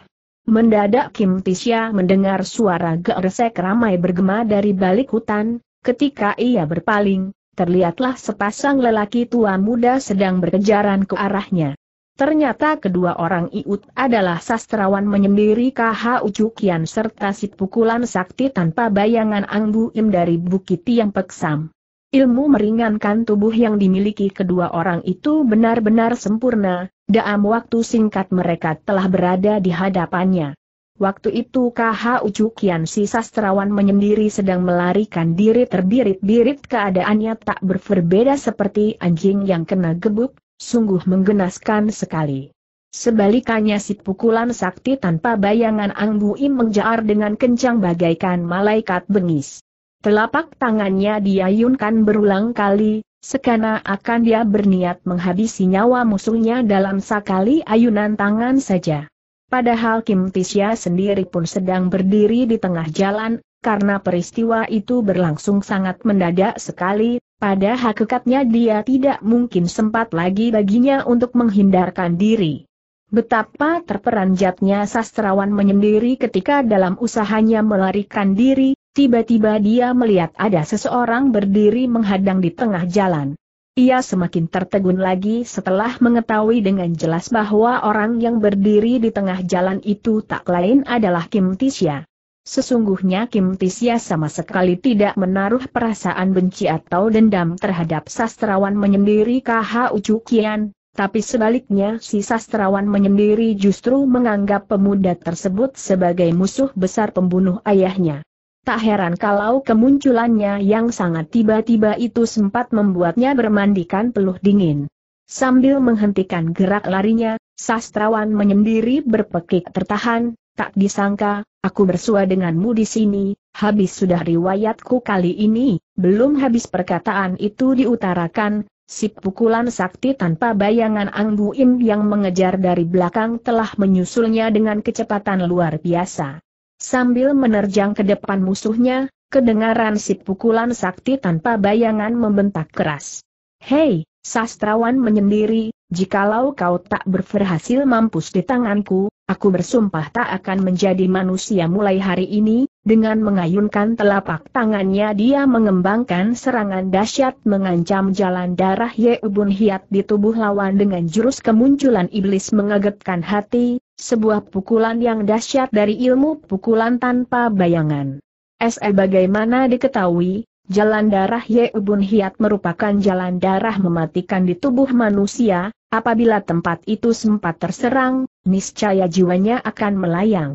Mendadak Kim Tisya mendengar suara geresek ramai bergema dari balik hutan, ketika ia berpaling, terlihatlah sepasang lelaki tua muda sedang berkejaran ke arahnya. Ternyata kedua orang Iut adalah sastrawan menyendiri KH Ucukian serta si pukulan sakti tanpa bayangan Anggu Im dari Bukit yang Peksam. Ilmu meringankan tubuh yang dimiliki kedua orang itu benar-benar sempurna, dalam waktu singkat mereka telah berada di hadapannya. Waktu itu KH Ucukian si sastrawan menyendiri sedang melarikan diri terbirit-birit keadaannya tak berbeda seperti anjing yang kena gebuk, sungguh menggenaskan sekali. Sebalikannya si pukulan sakti tanpa bayangan Ang Bui menjaar dengan kencang bagaikan malaikat bengis. Telapak tangannya diayunkan berulang kali, Sekana akan dia berniat menghabisi nyawa musuhnya dalam sekali ayunan tangan saja. Padahal Kim Tisya sendiri pun sedang berdiri di tengah jalan, karena peristiwa itu berlangsung sangat mendadak sekali, pada hakikatnya dia tidak mungkin sempat lagi baginya untuk menghindarkan diri. Betapa terperanjatnya sastrawan menyendiri ketika dalam usahanya melarikan diri, Tiba-tiba dia melihat ada seseorang berdiri menghadang di tengah jalan. Ia semakin tertegun lagi setelah mengetahui dengan jelas bahwa orang yang berdiri di tengah jalan itu tak lain adalah Kim Tisya. Sesungguhnya Kim Tisya sama sekali tidak menaruh perasaan benci atau dendam terhadap sastrawan menyendiri KH Ucukian, tapi sebaliknya si sastrawan menyendiri justru menganggap pemuda tersebut sebagai musuh besar pembunuh ayahnya. Tak heran kalau kemunculannya yang sangat tiba-tiba itu sempat membuatnya bermandikan peluh dingin. Sambil menghentikan gerak larinya, sastrawan menyendiri berpekik tertahan, tak disangka, aku bersua denganmu di sini, habis sudah riwayatku kali ini, belum habis perkataan itu diutarakan, si pukulan sakti tanpa bayangan Ang Im yang mengejar dari belakang telah menyusulnya dengan kecepatan luar biasa. Sambil menerjang ke depan musuhnya, kedengaran si pukulan sakti tanpa bayangan membentak keras. Hei, sastrawan menyendiri, jikalau kau tak berhasil mampus di tanganku, aku bersumpah tak akan menjadi manusia mulai hari ini, dengan mengayunkan telapak tangannya dia mengembangkan serangan dahsyat mengancam jalan darah Ye Bun Hiat di tubuh lawan dengan jurus kemunculan iblis mengagetkan hati, sebuah pukulan yang dahsyat dari ilmu pukulan tanpa bayangan. SE bagaimana diketahui, jalan darah Yeubun Hiat merupakan jalan darah mematikan di tubuh manusia, apabila tempat itu sempat terserang, niscaya jiwanya akan melayang.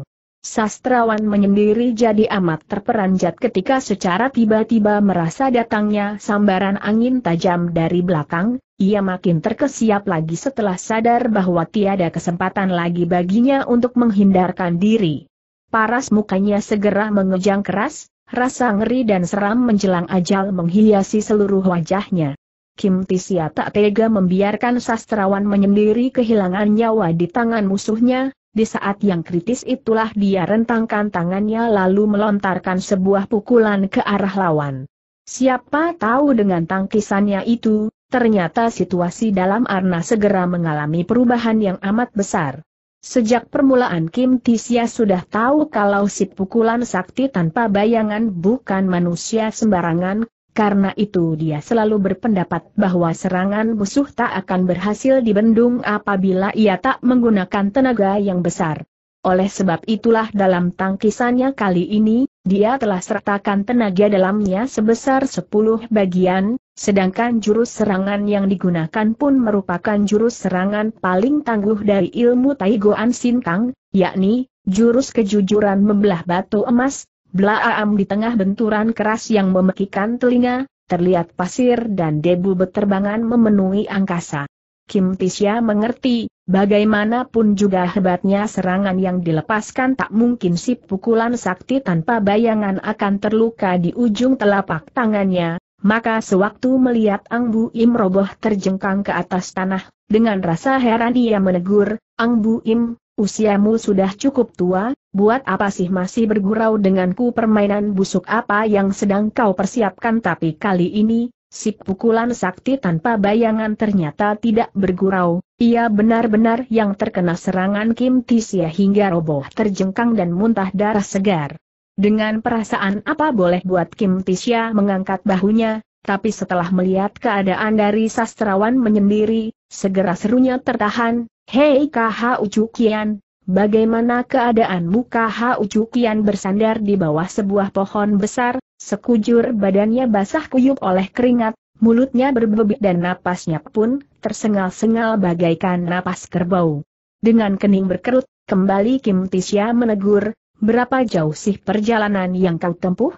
Sastrawan menyendiri jadi amat terperanjat ketika secara tiba-tiba merasa datangnya sambaran angin tajam dari belakang, ia makin terkesiap lagi setelah sadar bahwa tiada kesempatan lagi baginya untuk menghindarkan diri. Paras mukanya segera mengejang keras, rasa ngeri dan seram menjelang ajal menghiasi seluruh wajahnya. Kim Tisia tak tega membiarkan sastrawan menyendiri kehilangan nyawa di tangan musuhnya, di saat yang kritis itulah dia rentangkan tangannya lalu melontarkan sebuah pukulan ke arah lawan. Siapa tahu dengan tangkisannya itu, ternyata situasi dalam Arna segera mengalami perubahan yang amat besar. Sejak permulaan Kim Tisya sudah tahu kalau si pukulan sakti tanpa bayangan bukan manusia sembarangan, karena itu dia selalu berpendapat bahwa serangan musuh tak akan berhasil dibendung apabila ia tak menggunakan tenaga yang besar. Oleh sebab itulah dalam tangkisannya kali ini, dia telah sertakan tenaga dalamnya sebesar 10 bagian, sedangkan jurus serangan yang digunakan pun merupakan jurus serangan paling tangguh dari ilmu Taigoan Sintang, yakni jurus kejujuran membelah batu emas, Blaam di tengah benturan keras yang memekikan telinga, terlihat pasir dan debu beterbangan memenuhi angkasa. Kim Tisya mengerti, bagaimanapun juga hebatnya serangan yang dilepaskan tak mungkin si pukulan sakti tanpa bayangan akan terluka di ujung telapak tangannya, maka sewaktu melihat Ang Bu Im roboh terjengkang ke atas tanah, dengan rasa heran ia menegur, Ang Bu Im, usiamu sudah cukup tua, buat apa sih masih bergurau denganku permainan busuk apa yang sedang kau persiapkan tapi kali ini, si pukulan sakti tanpa bayangan ternyata tidak bergurau, ia benar-benar yang terkena serangan Kim Tisya hingga roboh terjengkang dan muntah darah segar. Dengan perasaan apa boleh buat Kim Tisya mengangkat bahunya, tapi setelah melihat keadaan dari sastrawan menyendiri, segera serunya tertahan, Hei KH Ucukian, bagaimana keadaanmu KH Ucukian bersandar di bawah sebuah pohon besar, sekujur badannya basah kuyup oleh keringat, mulutnya berbebit dan napasnya pun tersengal-sengal bagaikan napas kerbau. Dengan kening berkerut, kembali Kim Tisya menegur, berapa jauh sih perjalanan yang kau tempuh?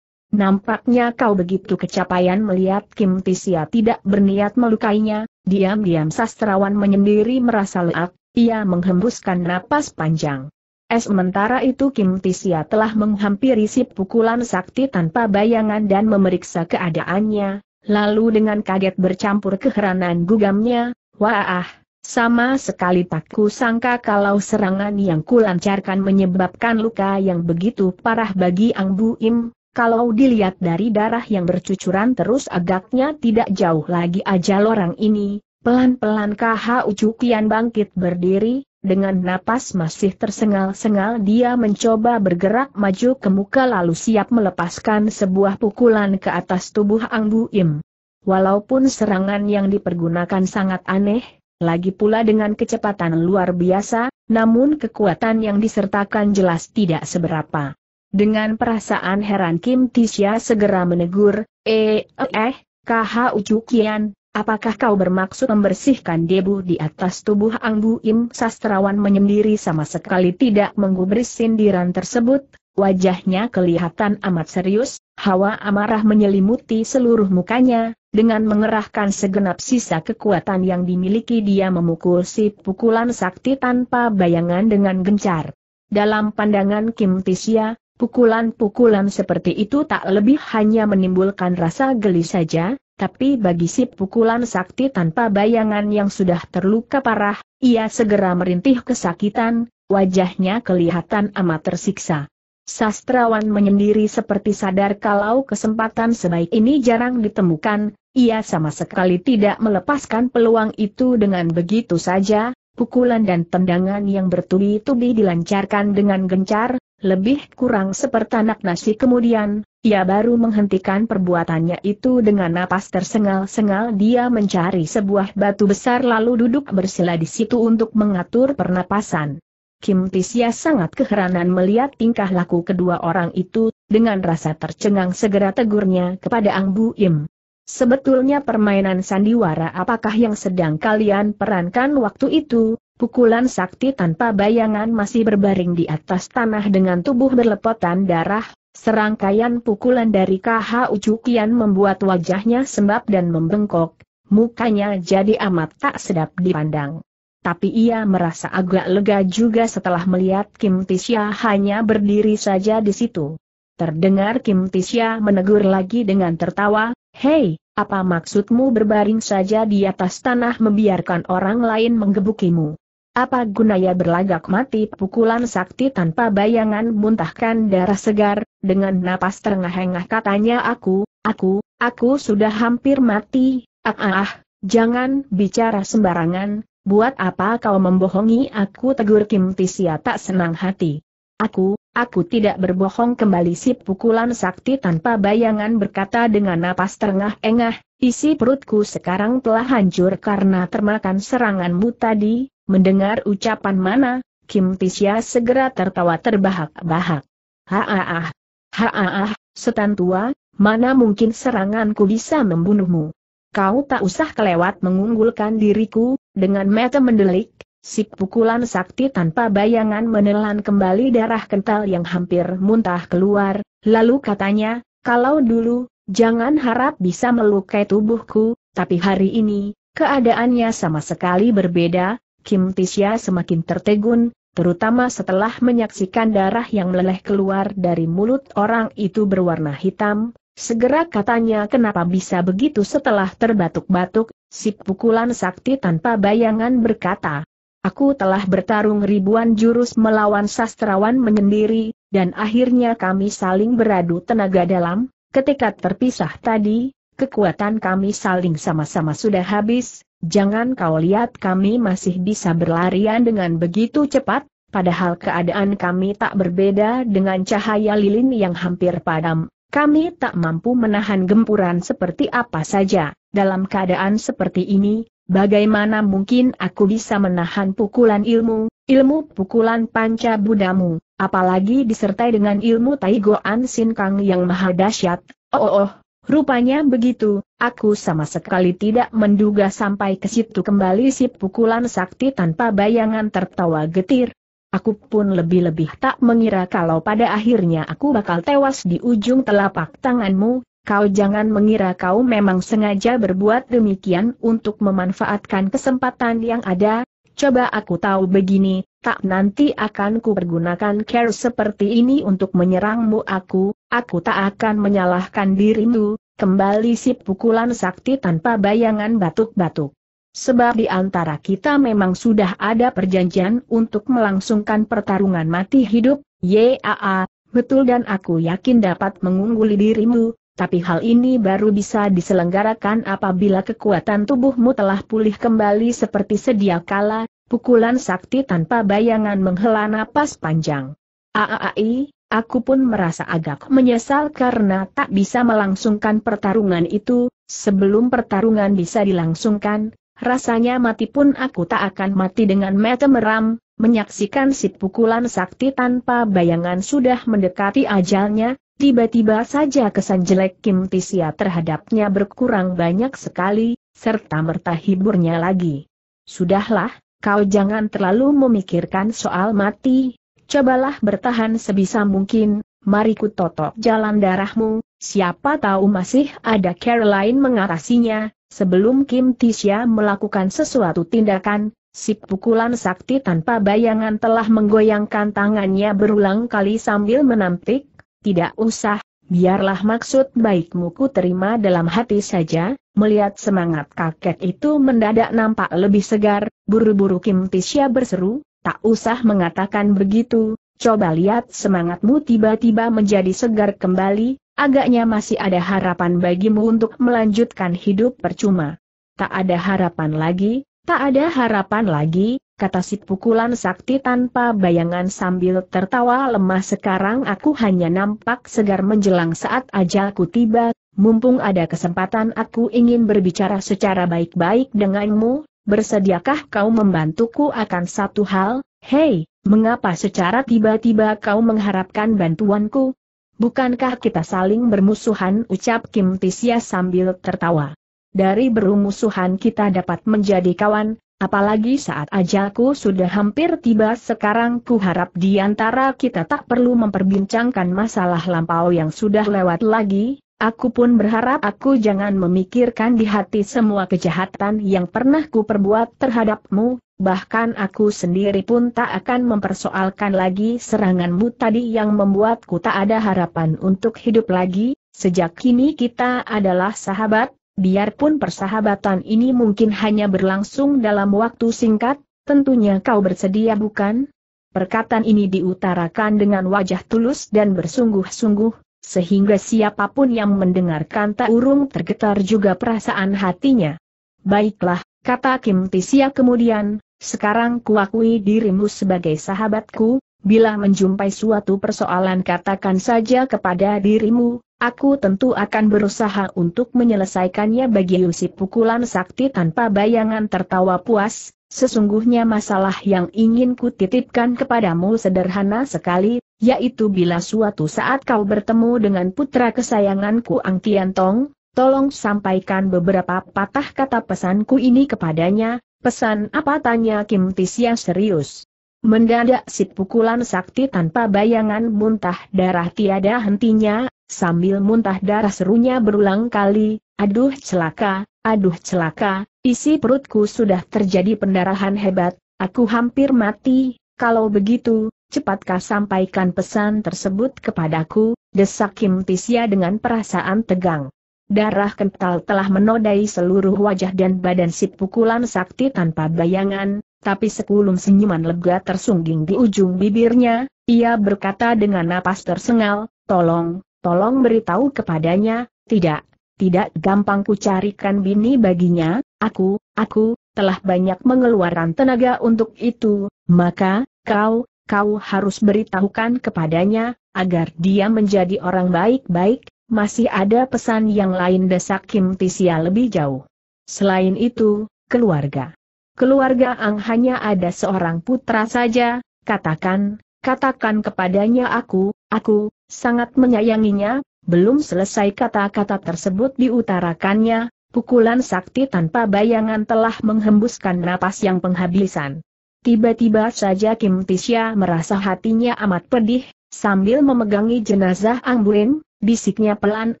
Nampaknya kau begitu kecapaian melihat Kim Tisya tidak berniat melukainya, Diam-diam sastrawan menyendiri merasa leak, ia menghembuskan napas panjang. Eh, sementara itu Kim Tisia telah menghampiri sip pukulan sakti tanpa bayangan dan memeriksa keadaannya, lalu dengan kaget bercampur keheranan gugamnya, Wah, sama sekali tak kusangka kalau serangan yang kulancarkan menyebabkan luka yang begitu parah bagi Ang Bu Im, kalau dilihat dari darah yang bercucuran terus agaknya tidak jauh lagi aja orang ini, pelan-pelan KH Ucukian bangkit berdiri, dengan napas masih tersengal-sengal dia mencoba bergerak maju ke muka lalu siap melepaskan sebuah pukulan ke atas tubuh Bu Im. Walaupun serangan yang dipergunakan sangat aneh, lagi pula dengan kecepatan luar biasa, namun kekuatan yang disertakan jelas tidak seberapa. Dengan perasaan heran Kim Tisya segera menegur, eh, eh, eh ujukian, Ucukian, apakah kau bermaksud membersihkan debu di atas tubuh Ang Bu Im? Sastrawan menyendiri sama sekali tidak menggubris sindiran tersebut, wajahnya kelihatan amat serius, hawa amarah menyelimuti seluruh mukanya, dengan mengerahkan segenap sisa kekuatan yang dimiliki dia memukul si pukulan sakti tanpa bayangan dengan gencar. Dalam pandangan Kim Tisya, Pukulan-pukulan seperti itu tak lebih hanya menimbulkan rasa geli saja, tapi bagi si pukulan sakti tanpa bayangan yang sudah terluka parah, ia segera merintih kesakitan, wajahnya kelihatan amat tersiksa. Sastrawan menyendiri seperti sadar kalau kesempatan sebaik ini jarang ditemukan, ia sama sekali tidak melepaskan peluang itu dengan begitu saja, pukulan dan tendangan yang bertubi-tubi dilancarkan dengan gencar, lebih kurang sepertanak nasi kemudian, ia baru menghentikan perbuatannya itu dengan napas tersengal-sengal dia mencari sebuah batu besar lalu duduk bersila di situ untuk mengatur pernapasan. Kim Tisya sangat keheranan melihat tingkah laku kedua orang itu, dengan rasa tercengang segera tegurnya kepada Ang Bu Im. Sebetulnya permainan sandiwara apakah yang sedang kalian perankan waktu itu, Pukulan sakti tanpa bayangan masih berbaring di atas tanah dengan tubuh berlepotan darah, serangkaian pukulan dari KH Ucukian membuat wajahnya sembab dan membengkok, mukanya jadi amat tak sedap dipandang. Tapi ia merasa agak lega juga setelah melihat Kim Tisya hanya berdiri saja di situ. Terdengar Kim Tisya menegur lagi dengan tertawa, Hei, apa maksudmu berbaring saja di atas tanah membiarkan orang lain menggebukimu? Apa gunanya berlagak mati pukulan sakti tanpa bayangan muntahkan darah segar, dengan napas terengah-engah katanya aku, aku, aku sudah hampir mati, ah ah ah, jangan bicara sembarangan, buat apa kau membohongi aku tegur Kim Tisia tak senang hati. Aku, aku tidak berbohong kembali si pukulan sakti tanpa bayangan berkata dengan napas terengah-engah, isi perutku sekarang telah hancur karena termakan seranganmu tadi, Mendengar ucapan mana, Kim Tisya segera tertawa terbahak-bahak. Haaah, haaah, setan tua, mana mungkin seranganku bisa membunuhmu. Kau tak usah kelewat mengunggulkan diriku, dengan mata mendelik, si pukulan sakti tanpa bayangan menelan kembali darah kental yang hampir muntah keluar, lalu katanya, kalau dulu, jangan harap bisa melukai tubuhku, tapi hari ini, keadaannya sama sekali berbeda, Kim Tisya semakin tertegun, terutama setelah menyaksikan darah yang meleleh keluar dari mulut orang itu berwarna hitam, segera katanya kenapa bisa begitu setelah terbatuk-batuk, si pukulan sakti tanpa bayangan berkata, Aku telah bertarung ribuan jurus melawan sastrawan menyendiri, dan akhirnya kami saling beradu tenaga dalam, ketika terpisah tadi, kekuatan kami saling sama-sama sudah habis, jangan kau lihat kami masih bisa berlarian dengan begitu cepat, padahal keadaan kami tak berbeda dengan cahaya lilin yang hampir padam. Kami tak mampu menahan gempuran seperti apa saja. Dalam keadaan seperti ini, bagaimana mungkin aku bisa menahan pukulan ilmu, ilmu pukulan panca budamu, apalagi disertai dengan ilmu Taigo Sin Kang yang maha dahsyat. Oh, oh, oh, Rupanya begitu, aku sama sekali tidak menduga sampai ke situ kembali si pukulan sakti tanpa bayangan tertawa getir. Aku pun lebih-lebih tak mengira kalau pada akhirnya aku bakal tewas di ujung telapak tanganmu, kau jangan mengira kau memang sengaja berbuat demikian untuk memanfaatkan kesempatan yang ada, coba aku tahu begini, tak nanti akan kupergunakan care seperti ini untuk menyerangmu aku, aku tak akan menyalahkan dirimu, kembali si pukulan sakti tanpa bayangan batuk-batuk. Sebab di antara kita memang sudah ada perjanjian untuk melangsungkan pertarungan mati hidup, yaa, betul dan aku yakin dapat mengungguli dirimu, tapi hal ini baru bisa diselenggarakan apabila kekuatan tubuhmu telah pulih kembali seperti sedia kala, Pukulan sakti tanpa bayangan menghela napas panjang. Aai, aku pun merasa agak menyesal karena tak bisa melangsungkan pertarungan itu, sebelum pertarungan bisa dilangsungkan, rasanya mati pun aku tak akan mati dengan mata meram, menyaksikan si pukulan sakti tanpa bayangan sudah mendekati ajalnya, Tiba-tiba saja kesan jelek Kim Tisia terhadapnya berkurang banyak sekali, serta merta hiburnya lagi. Sudahlah, Kau jangan terlalu memikirkan soal mati, cobalah bertahan sebisa mungkin, mari ku totok jalan darahmu, siapa tahu masih ada care lain mengatasinya, sebelum Kim Tisha melakukan sesuatu tindakan, si pukulan sakti tanpa bayangan telah menggoyangkan tangannya berulang kali sambil menampik, tidak usah, biarlah maksud baikmu ku terima dalam hati saja, Melihat semangat kakek itu mendadak nampak lebih segar, buru-buru Kim Tisya berseru, tak usah mengatakan begitu, coba lihat semangatmu tiba-tiba menjadi segar kembali, agaknya masih ada harapan bagimu untuk melanjutkan hidup percuma. Tak ada harapan lagi, tak ada harapan lagi, kata si pukulan sakti tanpa bayangan sambil tertawa lemah sekarang aku hanya nampak segar menjelang saat ajalku tiba, mumpung ada kesempatan aku ingin berbicara secara baik-baik denganmu, bersediakah kau membantuku akan satu hal? Hei, mengapa secara tiba-tiba kau mengharapkan bantuanku? Bukankah kita saling bermusuhan ucap Kim Tisya sambil tertawa. Dari bermusuhan kita dapat menjadi kawan, apalagi saat ajalku sudah hampir tiba sekarang ku harap di antara kita tak perlu memperbincangkan masalah lampau yang sudah lewat lagi, Aku pun berharap aku jangan memikirkan di hati semua kejahatan yang pernah ku perbuat terhadapmu, bahkan aku sendiri pun tak akan mempersoalkan lagi seranganmu tadi yang membuatku tak ada harapan untuk hidup lagi, sejak kini kita adalah sahabat, biarpun persahabatan ini mungkin hanya berlangsung dalam waktu singkat, tentunya kau bersedia bukan? Perkataan ini diutarakan dengan wajah tulus dan bersungguh-sungguh, sehingga siapapun yang mendengarkan tak urung tergetar juga perasaan hatinya. Baiklah, kata Kim Tisia kemudian, sekarang kuakui dirimu sebagai sahabatku, bila menjumpai suatu persoalan katakan saja kepada dirimu, aku tentu akan berusaha untuk menyelesaikannya bagi usip pukulan sakti tanpa bayangan tertawa puas, sesungguhnya masalah yang ingin kutitipkan kepadamu sederhana sekali, yaitu bila suatu saat kau bertemu dengan putra kesayanganku Ang Tian Tong, tolong sampaikan beberapa patah kata pesanku ini kepadanya, pesan apa tanya Kim Tisya serius. Mendadak si pukulan sakti tanpa bayangan muntah darah tiada hentinya, sambil muntah darah serunya berulang kali, aduh celaka, aduh celaka, isi perutku sudah terjadi pendarahan hebat, aku hampir mati, kalau begitu, cepatkah sampaikan pesan tersebut kepadaku, desak Kim Tisya dengan perasaan tegang. Darah kental telah menodai seluruh wajah dan badan si pukulan sakti tanpa bayangan, tapi sekulum senyuman lega tersungging di ujung bibirnya, ia berkata dengan napas tersengal, tolong, tolong beritahu kepadanya, tidak, tidak gampang ku carikan bini baginya, aku, aku, telah banyak mengeluarkan tenaga untuk itu, maka, kau, kau harus beritahukan kepadanya, agar dia menjadi orang baik-baik, masih ada pesan yang lain desak Kim Tisia lebih jauh. Selain itu, keluarga. Keluarga Ang hanya ada seorang putra saja, katakan, katakan kepadanya aku, aku, sangat menyayanginya, belum selesai kata-kata tersebut diutarakannya, pukulan sakti tanpa bayangan telah menghembuskan napas yang penghabisan. Tiba-tiba saja Kim Tisya merasa hatinya amat pedih, sambil memegangi jenazah Ang Ambulin, bisiknya pelan,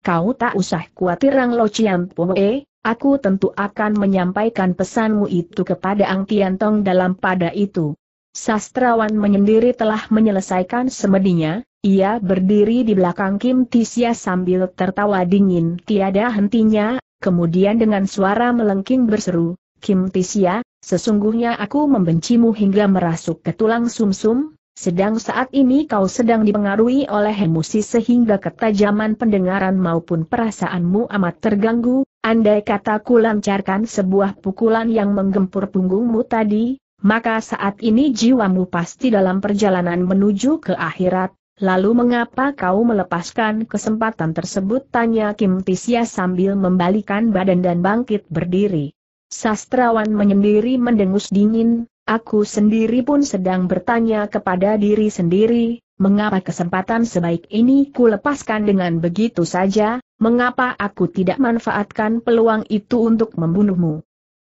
kau tak usah khawatir Ang Lo Chiam E, aku tentu akan menyampaikan pesanmu itu kepada Ang Tian Tong dalam pada itu. Sastrawan menyendiri telah menyelesaikan semedinya, ia berdiri di belakang Kim Tisya sambil tertawa dingin tiada hentinya, kemudian dengan suara melengking berseru, Kim Tisya, Sesungguhnya aku membencimu hingga merasuk ke tulang sumsum, -sum, sedang saat ini kau sedang dipengaruhi oleh emosi sehingga ketajaman pendengaran maupun perasaanmu amat terganggu, andai kata ku lancarkan sebuah pukulan yang menggempur punggungmu tadi, maka saat ini jiwamu pasti dalam perjalanan menuju ke akhirat, lalu mengapa kau melepaskan kesempatan tersebut tanya Kim Tisya sambil membalikan badan dan bangkit berdiri. Sastrawan menyendiri mendengus dingin, aku sendiri pun sedang bertanya kepada diri sendiri, mengapa kesempatan sebaik ini ku lepaskan dengan begitu saja, mengapa aku tidak manfaatkan peluang itu untuk membunuhmu.